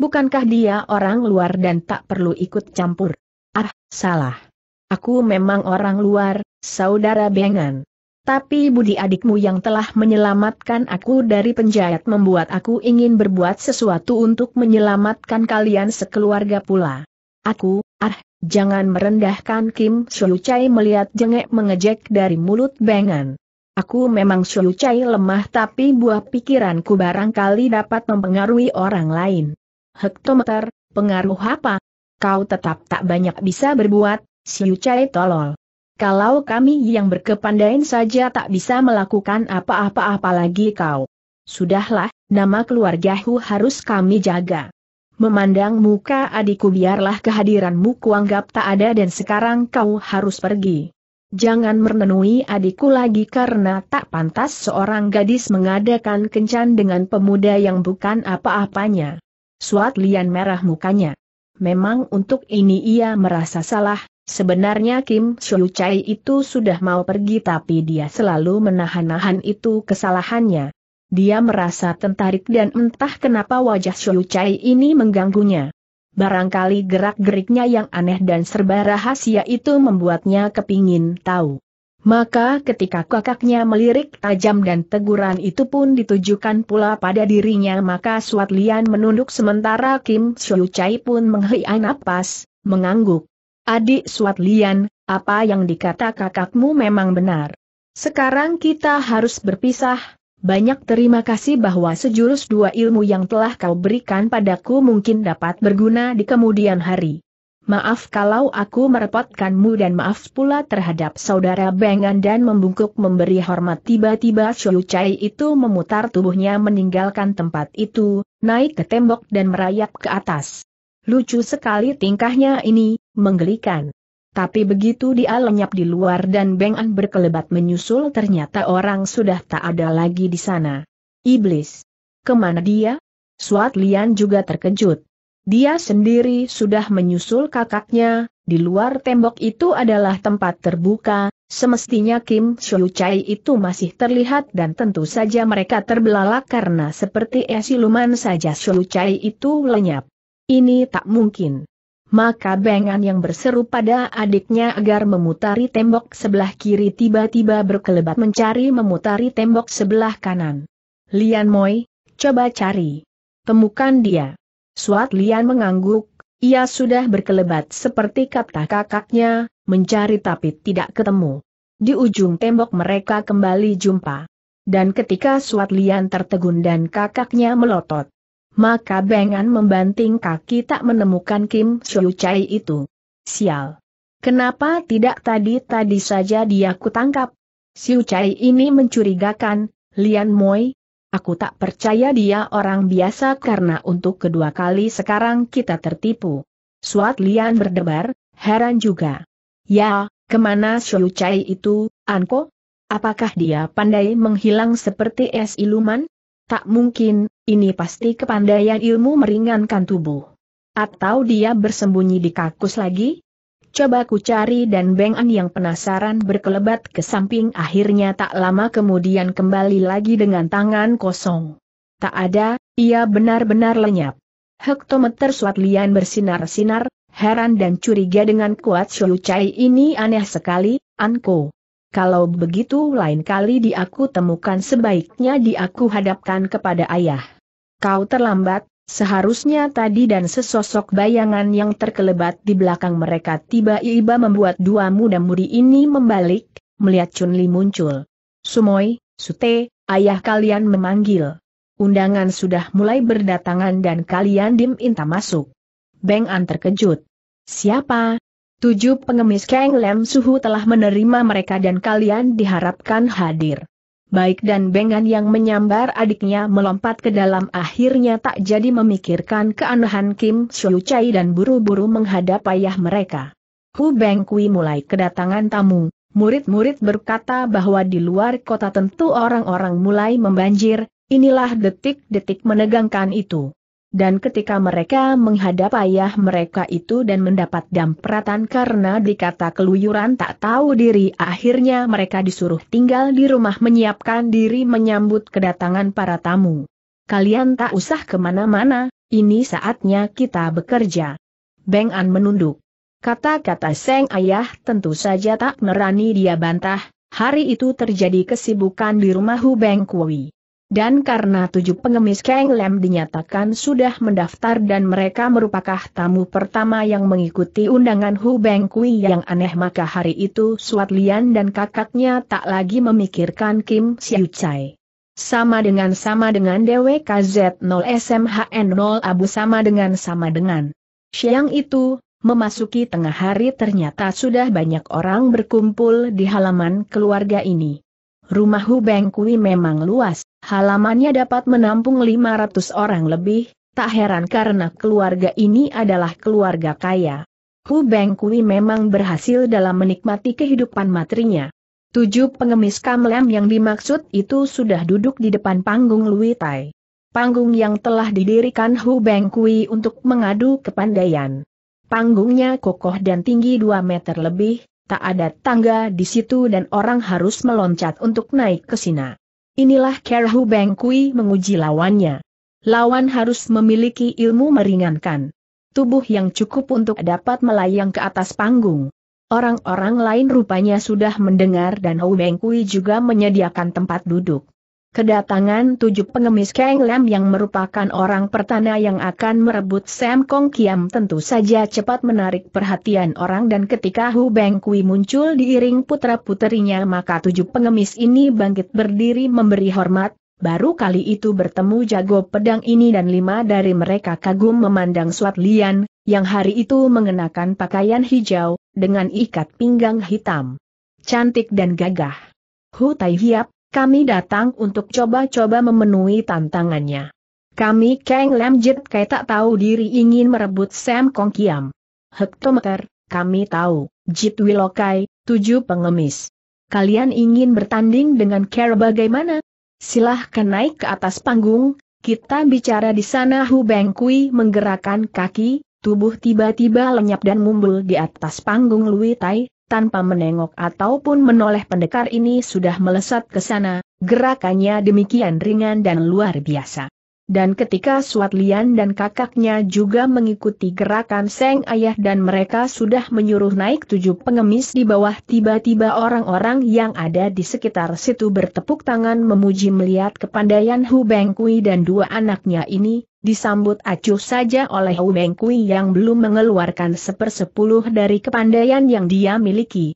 Bukankah dia orang luar dan tak perlu ikut campur? Ah, salah. Aku memang orang luar, saudara Bengan. Tapi budi adikmu yang telah menyelamatkan aku dari penjahat membuat aku ingin berbuat sesuatu untuk menyelamatkan kalian sekeluarga pula. Aku, ah, jangan merendahkan Kim Shu melihat jengek mengejek dari mulut Bengan. Aku memang Xiu lemah tapi buah pikiranku barangkali dapat mempengaruhi orang lain. Hektometer, pengaruh apa? Kau tetap tak banyak bisa berbuat, Xiu tolol. Kalau kami yang berkepandaian saja tak bisa melakukan apa-apa apalagi kau. Sudahlah, nama keluarga Hu harus kami jaga. Memandang muka adikku biarlah kehadiranmu kuanggap tak ada dan sekarang kau harus pergi. Jangan merenungi adikku lagi karena tak pantas seorang gadis mengadakan kencan dengan pemuda yang bukan apa-apanya. Suat Lian merah mukanya. Memang untuk ini ia merasa salah, sebenarnya Kim Shou Chai itu sudah mau pergi tapi dia selalu menahan-nahan itu kesalahannya. Dia merasa tertarik dan entah kenapa wajah Shou Chai ini mengganggunya barangkali gerak-geriknya yang aneh dan serba rahasia itu membuatnya kepingin tahu. Maka ketika kakaknya melirik tajam dan teguran itu pun ditujukan pula pada dirinya maka Suat Lian menunduk sementara Kim Shu Chai pun menghela napas, mengangguk. Adik Suat Lian, apa yang dikata kakakmu memang benar. Sekarang kita harus berpisah, banyak terima kasih bahwa sejurus dua ilmu yang telah kau berikan padaku mungkin dapat berguna di kemudian hari. Maaf kalau aku merepotkanmu dan maaf pula terhadap saudara Bengan dan membungkuk memberi hormat tiba-tiba Shou Chai itu memutar tubuhnya meninggalkan tempat itu, naik ke tembok dan merayap ke atas. Lucu sekali tingkahnya ini, menggelikan. Tapi begitu dia lenyap di luar dan Beng An berkelebat menyusul ternyata orang sudah tak ada lagi di sana. Iblis. Kemana dia? Suat Lian juga terkejut. Dia sendiri sudah menyusul kakaknya, di luar tembok itu adalah tempat terbuka, semestinya Kim Shou Chai itu masih terlihat dan tentu saja mereka terbelalak karena seperti esiluman saja Shou Chai itu lenyap. Ini tak mungkin maka Bengan yang berseru pada adiknya agar memutari tembok sebelah kiri tiba-tiba berkelebat mencari memutari tembok sebelah kanan. Lian Moi, coba cari. Temukan dia. Suat Lian mengangguk, ia sudah berkelebat seperti kata kakaknya, mencari tapi tidak ketemu. Di ujung tembok mereka kembali jumpa. Dan ketika Suat Lian tertegun dan kakaknya melotot, maka Bengan membanting kaki tak menemukan Kim Siu Chai itu. Sial. Kenapa tidak tadi-tadi saja dia kutangkap? Siu Chai ini mencurigakan, Lian Moi. Aku tak percaya dia orang biasa karena untuk kedua kali sekarang kita tertipu. Suat Lian berdebar, heran juga. Ya, kemana Siu Chai itu, Anko? Apakah dia pandai menghilang seperti es iluman? Tak mungkin, ini pasti kepandaian ilmu meringankan tubuh. Atau dia bersembunyi di kakus lagi? Coba ku cari dan Beng An yang penasaran berkelebat ke samping akhirnya tak lama kemudian kembali lagi dengan tangan kosong. Tak ada, ia benar-benar lenyap. Hektometer suat bersinar-sinar, heran dan curiga dengan kuat Shou Chai ini aneh sekali, Anko. Kalau begitu lain kali di aku temukan sebaiknya di aku hadapkan kepada ayah. Kau terlambat, seharusnya tadi dan sesosok bayangan yang terkelebat di belakang mereka tiba-tiba membuat dua muda-mudi ini membalik, melihat Chun Li muncul. Sumoy, Sute, ayah kalian memanggil. Undangan sudah mulai berdatangan dan kalian diminta masuk. Beng An terkejut. Siapa, Tujuh pengemis Kang Lem Suhu telah menerima mereka dan kalian diharapkan hadir. Baik dan Bengan yang menyambar adiknya melompat ke dalam akhirnya tak jadi memikirkan keanehan Kim Shu Chai dan buru-buru menghadap ayah mereka. Hu Beng Kui mulai kedatangan tamu, murid-murid berkata bahwa di luar kota tentu orang-orang mulai membanjir, inilah detik-detik menegangkan itu. Dan ketika mereka menghadap ayah mereka itu dan mendapat dampratan karena dikata keluyuran tak tahu diri akhirnya mereka disuruh tinggal di rumah menyiapkan diri menyambut kedatangan para tamu. Kalian tak usah kemana-mana, ini saatnya kita bekerja. Beng An menunduk. Kata-kata Seng Ayah tentu saja tak nerani dia bantah, hari itu terjadi kesibukan di rumah Hu Beng Kui. Dan karena tujuh pengemis Kang Lem dinyatakan sudah mendaftar dan mereka merupakan tamu pertama yang mengikuti undangan Hu Beng Kui yang aneh maka hari itu Suat Lian dan kakaknya tak lagi memikirkan Kim Siu Chai. Sama dengan sama dengan DWKZ 0 SMHN 0 Abu sama dengan sama dengan. Siang itu, memasuki tengah hari ternyata sudah banyak orang berkumpul di halaman keluarga ini. Rumah Hubeng Kui memang luas, halamannya dapat menampung 500 orang lebih, tak heran karena keluarga ini adalah keluarga kaya. Hubeng Kui memang berhasil dalam menikmati kehidupan matrinya. Tujuh pengemis kamlem yang dimaksud itu sudah duduk di depan panggung Luitai. Panggung yang telah didirikan Hu Beng Kui untuk mengadu kepandaian. Panggungnya kokoh dan tinggi 2 meter lebih, tak ada tangga di situ dan orang harus meloncat untuk naik ke sana. Inilah Kerhu Bengkui menguji lawannya. Lawan harus memiliki ilmu meringankan. Tubuh yang cukup untuk dapat melayang ke atas panggung. Orang-orang lain rupanya sudah mendengar dan Hou Bengkui juga menyediakan tempat duduk. Kedatangan tujuh pengemis Kang Lam yang merupakan orang pertama yang akan merebut Sam Kong Kiam tentu saja cepat menarik perhatian orang dan ketika Hu Beng Kui muncul diiring putra-puterinya maka tujuh pengemis ini bangkit berdiri memberi hormat, baru kali itu bertemu jago pedang ini dan lima dari mereka kagum memandang Suat Lian, yang hari itu mengenakan pakaian hijau, dengan ikat pinggang hitam. Cantik dan gagah. Hu Tai Hiap, kami datang untuk coba-coba memenuhi tantangannya. Kami Kang Lam Jit Kai tak tahu diri ingin merebut Sam Kong Kiam. Hektometer, kami tahu, Jit Wilokai, tujuh pengemis. Kalian ingin bertanding dengan Kera bagaimana? Silahkan naik ke atas panggung, kita bicara di sana Hu Beng Kui menggerakkan kaki, tubuh tiba-tiba lenyap dan mumbul di atas panggung Lui Tai, tanpa menengok ataupun menoleh pendekar ini sudah melesat ke sana, gerakannya demikian ringan dan luar biasa. Dan ketika Suat Lian dan kakaknya juga mengikuti gerakan Seng Ayah dan mereka sudah menyuruh naik tujuh pengemis di bawah tiba-tiba orang-orang yang ada di sekitar situ bertepuk tangan memuji melihat kepandaian Hu Beng Kui dan dua anaknya ini, disambut acuh saja oleh Weng Kui yang belum mengeluarkan sepersepuluh dari kepandaian yang dia miliki.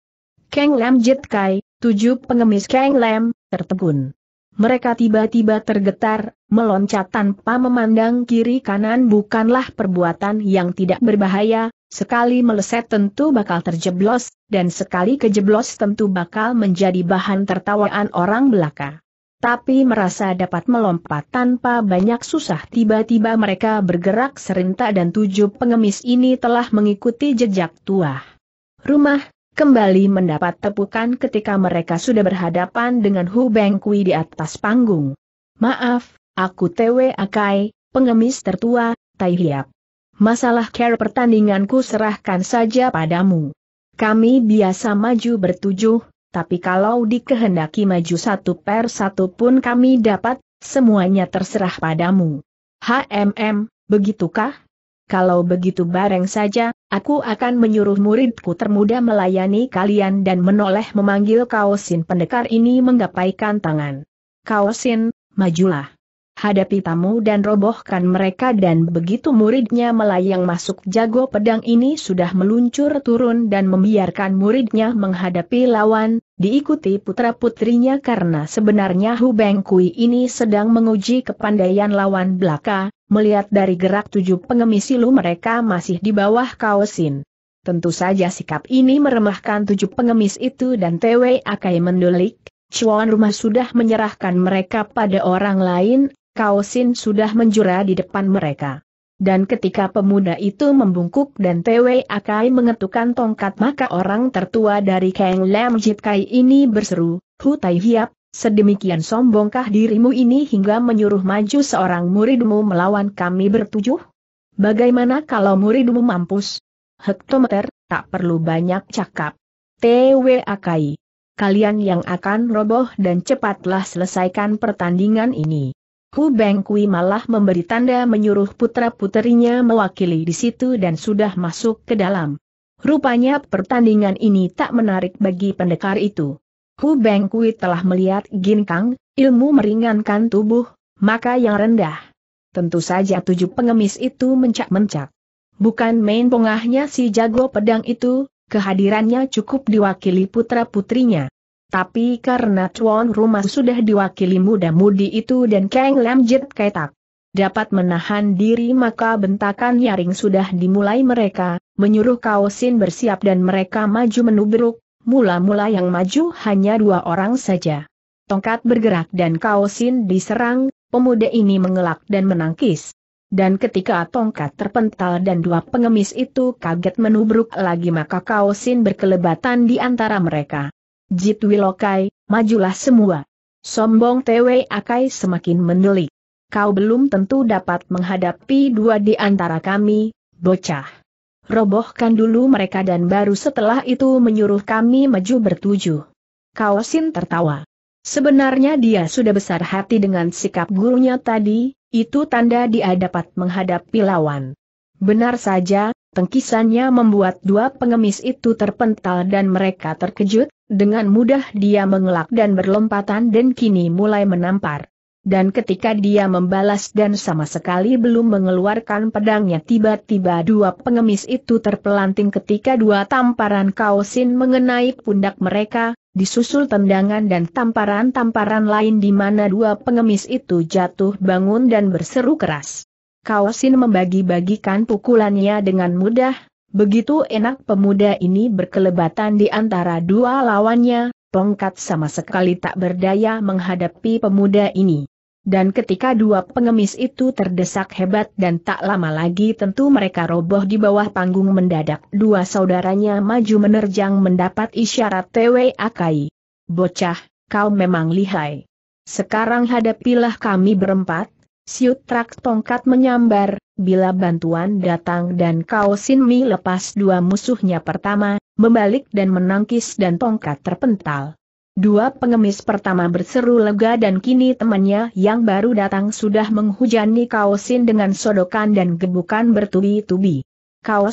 Kang Lam Jet Kai, tujuh pengemis Kang Lam, tertegun. Mereka tiba-tiba tergetar, meloncat tanpa memandang kiri kanan bukanlah perbuatan yang tidak berbahaya, sekali meleset tentu bakal terjeblos, dan sekali kejeblos tentu bakal menjadi bahan tertawaan orang belaka tapi merasa dapat melompat tanpa banyak susah. Tiba-tiba mereka bergerak serentak dan tujuh pengemis ini telah mengikuti jejak tua. Rumah, kembali mendapat tepukan ketika mereka sudah berhadapan dengan Hu Bengkui di atas panggung. Maaf, aku TW Akai, pengemis tertua, Tai Hiap. Masalah care pertandinganku serahkan saja padamu. Kami biasa maju bertujuh, tapi kalau dikehendaki maju satu per satu pun kami dapat, semuanya terserah padamu. HMM, begitukah? Kalau begitu bareng saja, aku akan menyuruh muridku termuda melayani kalian dan menoleh memanggil Kaosin pendekar ini menggapaikan tangan. Kaosin, majulah hadapi tamu dan robohkan mereka dan begitu muridnya melayang masuk jago pedang ini sudah meluncur turun dan membiarkan muridnya menghadapi lawan, diikuti putra-putrinya karena sebenarnya Hu Beng Kui ini sedang menguji kepandaian lawan belaka, melihat dari gerak tujuh pengemis silu mereka masih di bawah kaosin. Tentu saja sikap ini meremahkan tujuh pengemis itu dan Tewei Akai mendulik, Cuan rumah sudah menyerahkan mereka pada orang lain, Kaosin sudah menjura di depan mereka. Dan ketika pemuda itu membungkuk dan Tewe Akai mengetukkan tongkat maka orang tertua dari Kang Lam Jit Kai ini berseru, Hu Tai Hiap, sedemikian sombongkah dirimu ini hingga menyuruh maju seorang muridmu melawan kami bertujuh? Bagaimana kalau muridmu mampus? Hektometer, tak perlu banyak cakap. Tewe Akai. Kalian yang akan roboh dan cepatlah selesaikan pertandingan ini. Hu Bengkui malah memberi tanda menyuruh putra-puterinya mewakili di situ dan sudah masuk ke dalam. Rupanya pertandingan ini tak menarik bagi pendekar itu. Hu Bengkui telah melihat ginkang, ilmu meringankan tubuh, maka yang rendah. Tentu saja tujuh pengemis itu mencak-mencak. Bukan main pongahnya si jago pedang itu, kehadirannya cukup diwakili putra-putrinya. Tapi karena tuan rumah sudah diwakili muda-mudi itu dan Kang Lam Jit Ketak dapat menahan diri maka bentakan nyaring sudah dimulai mereka, menyuruh Kaosin bersiap dan mereka maju menubruk, mula-mula yang maju hanya dua orang saja. Tongkat bergerak dan Kaosin diserang, pemuda ini mengelak dan menangkis. Dan ketika tongkat terpental dan dua pengemis itu kaget menubruk lagi maka Kaosin berkelebatan di antara mereka. Jit Wilokai, majulah semua. Sombong Tewe Akai semakin mendelik. Kau belum tentu dapat menghadapi dua di antara kami, bocah. Robohkan dulu mereka dan baru setelah itu menyuruh kami maju bertujuh. Kaosin tertawa. Sebenarnya dia sudah besar hati dengan sikap gurunya tadi, itu tanda dia dapat menghadapi lawan. Benar saja, tengkisannya membuat dua pengemis itu terpental dan mereka terkejut, dengan mudah dia mengelak dan berlompatan dan kini mulai menampar. Dan ketika dia membalas dan sama sekali belum mengeluarkan pedangnya tiba-tiba dua pengemis itu terpelanting ketika dua tamparan kaosin mengenai pundak mereka, disusul tendangan dan tamparan-tamparan lain di mana dua pengemis itu jatuh bangun dan berseru keras. Kaosin membagi-bagikan pukulannya dengan mudah, begitu enak pemuda ini berkelebatan di antara dua lawannya, tongkat sama sekali tak berdaya menghadapi pemuda ini. Dan ketika dua pengemis itu terdesak hebat dan tak lama lagi tentu mereka roboh di bawah panggung mendadak dua saudaranya maju menerjang mendapat isyarat TW Akai. Bocah, kau memang lihai. Sekarang hadapilah kami berempat, Siut trak tongkat menyambar, bila bantuan datang dan Kao Sin Mi lepas dua musuhnya pertama, membalik dan menangkis dan tongkat terpental. Dua pengemis pertama berseru lega dan kini temannya yang baru datang sudah menghujani Sin dengan sodokan dan gebukan bertubi-tubi.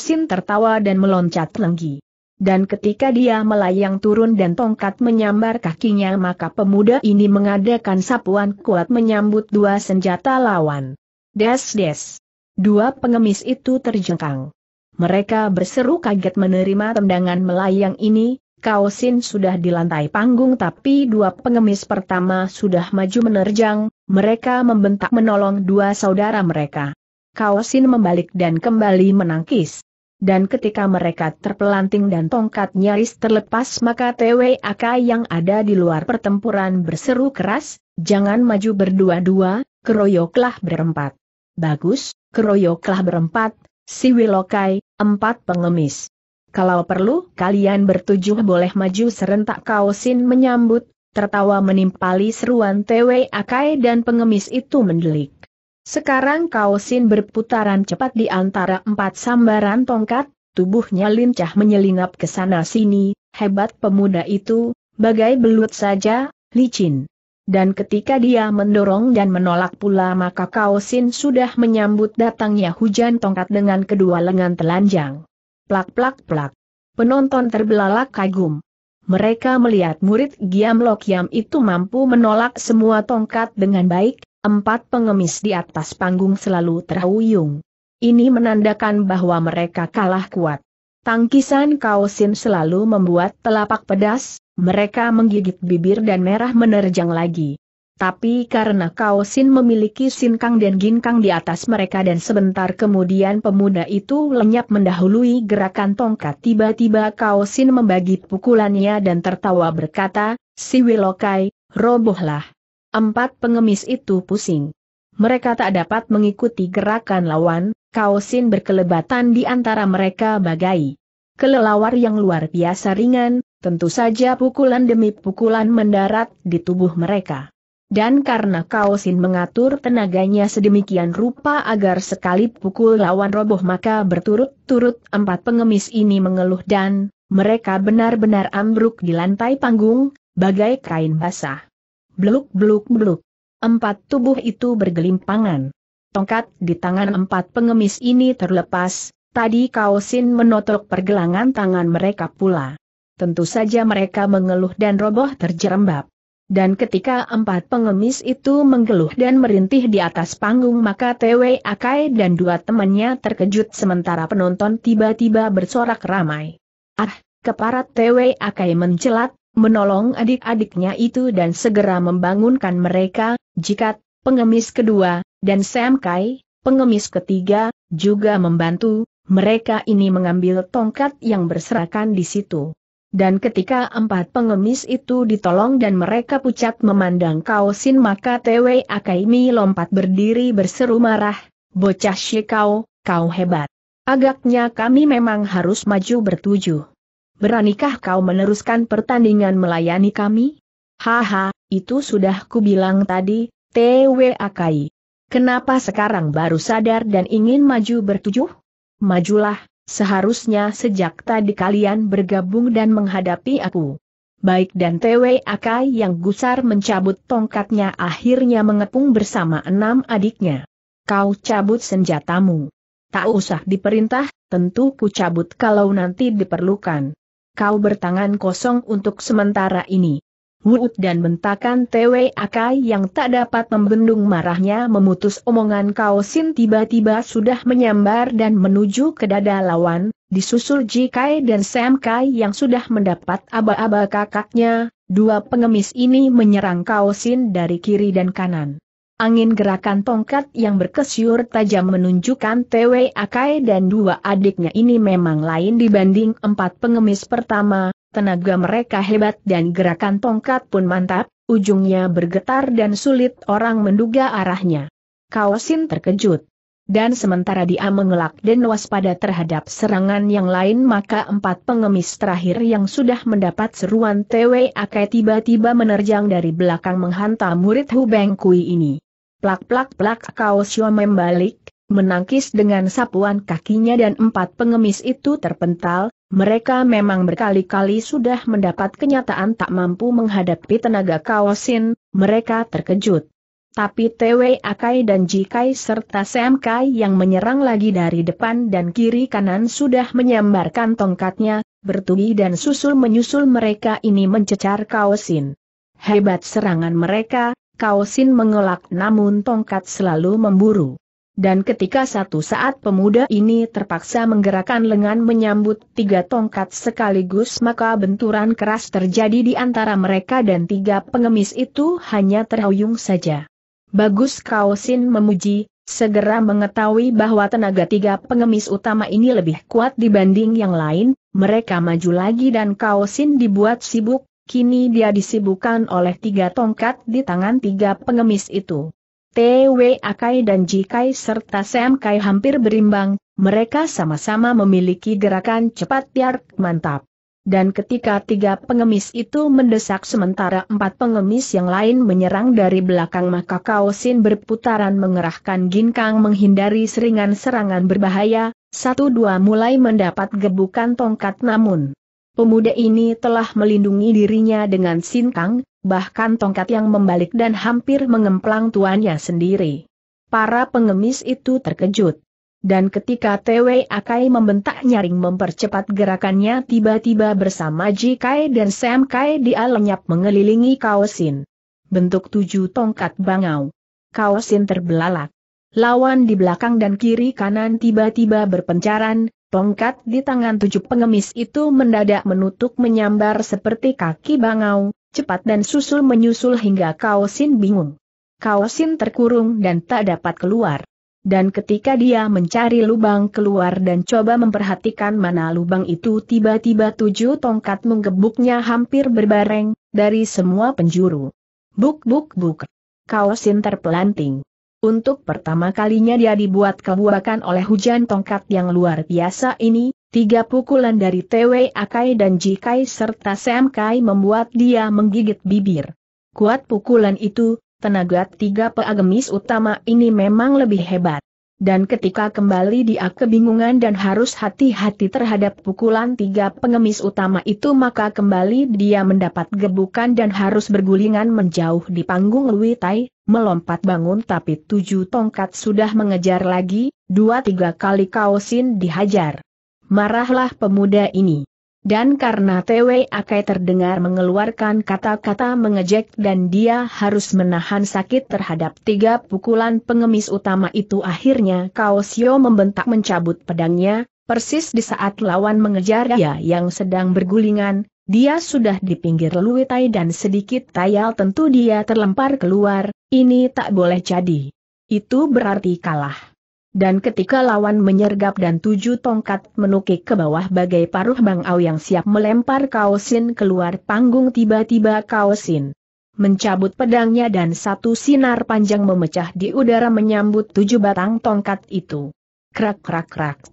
Sin tertawa dan meloncat lenggi dan ketika dia melayang turun dan tongkat menyambar kakinya maka pemuda ini mengadakan sapuan kuat menyambut dua senjata lawan. Des-des. Dua pengemis itu terjengkang. Mereka berseru kaget menerima tendangan melayang ini, Kaosin sudah di lantai panggung tapi dua pengemis pertama sudah maju menerjang, mereka membentak menolong dua saudara mereka. Kaosin membalik dan kembali menangkis dan ketika mereka terpelanting dan tongkat nyaris terlepas maka TWAK yang ada di luar pertempuran berseru keras, jangan maju berdua-dua, keroyoklah berempat. Bagus, keroyoklah berempat, si Wilokai, empat pengemis. Kalau perlu kalian bertujuh boleh maju serentak Kaosin menyambut, tertawa menimpali seruan TWAK dan pengemis itu mendelik. Sekarang Kausin berputaran cepat di antara empat sambaran tongkat, tubuhnya lincah menyelinap ke sana-sini, hebat pemuda itu, bagai belut saja, licin. Dan ketika dia mendorong dan menolak pula maka Kausin sudah menyambut datangnya hujan tongkat dengan kedua lengan telanjang. Plak-plak-plak. Penonton terbelalak kagum. Mereka melihat murid Giam Lok Yam itu mampu menolak semua tongkat dengan baik, Empat pengemis di atas panggung selalu terhuyung. Ini menandakan bahwa mereka kalah kuat. Tangkisan kaosin selalu membuat telapak pedas, mereka menggigit bibir dan merah menerjang lagi. Tapi karena kaosin memiliki sinkang dan ginkang di atas mereka dan sebentar kemudian pemuda itu lenyap mendahului gerakan tongkat tiba-tiba kaosin membagi pukulannya dan tertawa berkata, si Wilokai, robohlah. Empat pengemis itu pusing. Mereka tak dapat mengikuti gerakan lawan, kaosin berkelebatan di antara mereka bagai kelelawar yang luar biasa ringan, tentu saja pukulan demi pukulan mendarat di tubuh mereka. Dan karena kaosin mengatur tenaganya sedemikian rupa agar sekali pukul lawan roboh maka berturut-turut empat pengemis ini mengeluh dan mereka benar-benar ambruk di lantai panggung, bagai kain basah. Bluk bluk bluk. Empat tubuh itu bergelimpangan. Tongkat di tangan empat pengemis ini terlepas, tadi Kaosin menotok pergelangan tangan mereka pula. Tentu saja mereka mengeluh dan roboh terjerembab. Dan ketika empat pengemis itu menggeluh dan merintih di atas panggung maka TW Akai dan dua temannya terkejut sementara penonton tiba-tiba bersorak ramai. Ah, keparat TW Akai mencelat, menolong adik-adiknya itu dan segera membangunkan mereka, Jikat, pengemis kedua, dan Sam Kai, pengemis ketiga, juga membantu, mereka ini mengambil tongkat yang berserakan di situ. Dan ketika empat pengemis itu ditolong dan mereka pucat memandang Kaosin maka TW Akaimi lompat berdiri berseru marah, bocah Shikau, kau hebat. Agaknya kami memang harus maju bertujuh. Beranikah kau meneruskan pertandingan melayani kami? Haha, itu sudah kubilang tadi, Akai. Kenapa sekarang baru sadar dan ingin maju bertujuh? Majulah, seharusnya sejak tadi kalian bergabung dan menghadapi aku. Baik dan Akai yang gusar mencabut tongkatnya akhirnya mengepung bersama enam adiknya. Kau cabut senjatamu. Tak usah diperintah, tentu ku cabut kalau nanti diperlukan kau bertangan kosong untuk sementara ini. Wuut dan bentakan Tewe Akai yang tak dapat membendung marahnya memutus omongan sin tiba-tiba sudah menyambar dan menuju ke dada lawan, disusul Jikai dan Sam Kai yang sudah mendapat aba-aba kakaknya, dua pengemis ini menyerang sin dari kiri dan kanan. Angin gerakan tongkat yang berkesyur tajam menunjukkan TW Akai dan dua adiknya ini memang lain dibanding empat pengemis pertama, tenaga mereka hebat dan gerakan tongkat pun mantap, ujungnya bergetar dan sulit orang menduga arahnya. Kaosin terkejut. Dan sementara dia mengelak dan waspada terhadap serangan yang lain maka empat pengemis terakhir yang sudah mendapat seruan TW Akai tiba-tiba menerjang dari belakang menghantam murid Hubeng Kui ini. Plak-plak-plak Kaosio membalik, menangkis dengan sapuan kakinya dan empat pengemis itu terpental, mereka memang berkali-kali sudah mendapat kenyataan tak mampu menghadapi tenaga Kaosin, mereka terkejut. Tapi TW Akai dan Jikai serta SMK yang menyerang lagi dari depan dan kiri kanan sudah menyambarkan tongkatnya, bertubi dan susul menyusul mereka ini mencecar Kaosin. Hebat serangan mereka, Kaosin mengelak namun tongkat selalu memburu. Dan ketika satu saat pemuda ini terpaksa menggerakkan lengan menyambut tiga tongkat sekaligus maka benturan keras terjadi di antara mereka dan tiga pengemis itu hanya terhuyung saja. Bagus Kaosin memuji, segera mengetahui bahwa tenaga tiga pengemis utama ini lebih kuat dibanding yang lain, mereka maju lagi dan Kaosin dibuat sibuk, Kini dia disibukkan oleh tiga tongkat di tangan tiga pengemis itu. TW Akai dan Jikai serta Sam Kai hampir berimbang, mereka sama-sama memiliki gerakan cepat yang mantap. Dan ketika tiga pengemis itu mendesak sementara empat pengemis yang lain menyerang dari belakang maka Kaosin berputaran mengerahkan ginkang menghindari seringan serangan berbahaya, satu dua mulai mendapat gebukan tongkat namun Pemuda ini telah melindungi dirinya dengan sintang, bahkan tongkat yang membalik dan hampir mengemplang tuannya sendiri. Para pengemis itu terkejut. Dan ketika TW Akai membentak nyaring mempercepat gerakannya tiba-tiba bersama Jikai dan Sam Kai dia lenyap mengelilingi kaosin. Bentuk tujuh tongkat bangau. Kaosin terbelalak. Lawan di belakang dan kiri kanan tiba-tiba berpencaran, Tongkat di tangan tujuh pengemis itu mendadak menutup menyambar seperti kaki bangau, cepat dan susul menyusul hingga Kaosin bingung. Kaosin terkurung dan tak dapat keluar. Dan ketika dia mencari lubang keluar dan coba memperhatikan mana lubang itu tiba-tiba tujuh tongkat menggebuknya hampir berbareng, dari semua penjuru. Buk buk buk. Kaosin terpelanting. Untuk pertama kalinya dia dibuat kebuakan oleh hujan tongkat yang luar biasa ini, tiga pukulan dari TW Akai dan Jikai serta Sam Kai membuat dia menggigit bibir. Kuat pukulan itu, tenaga tiga peagemis utama ini memang lebih hebat dan ketika kembali dia kebingungan dan harus hati-hati terhadap pukulan tiga pengemis utama itu maka kembali dia mendapat gebukan dan harus bergulingan menjauh di panggung Lui Tai, melompat bangun tapi tujuh tongkat sudah mengejar lagi, dua tiga kali kaosin dihajar. Marahlah pemuda ini. Dan karena TW Akai terdengar mengeluarkan kata-kata mengejek dan dia harus menahan sakit terhadap tiga pukulan pengemis utama itu akhirnya Kaosio membentak mencabut pedangnya, persis di saat lawan mengejar dia yang sedang bergulingan, dia sudah di pinggir Luitai dan sedikit tayal tentu dia terlempar keluar, ini tak boleh jadi. Itu berarti kalah. Dan ketika lawan menyergap dan tujuh tongkat menukik ke bawah bagai paruh Bang Au yang siap melempar Kaosin keluar panggung tiba-tiba Kaosin mencabut pedangnya dan satu sinar panjang memecah di udara menyambut tujuh batang tongkat itu. Krak krak krak.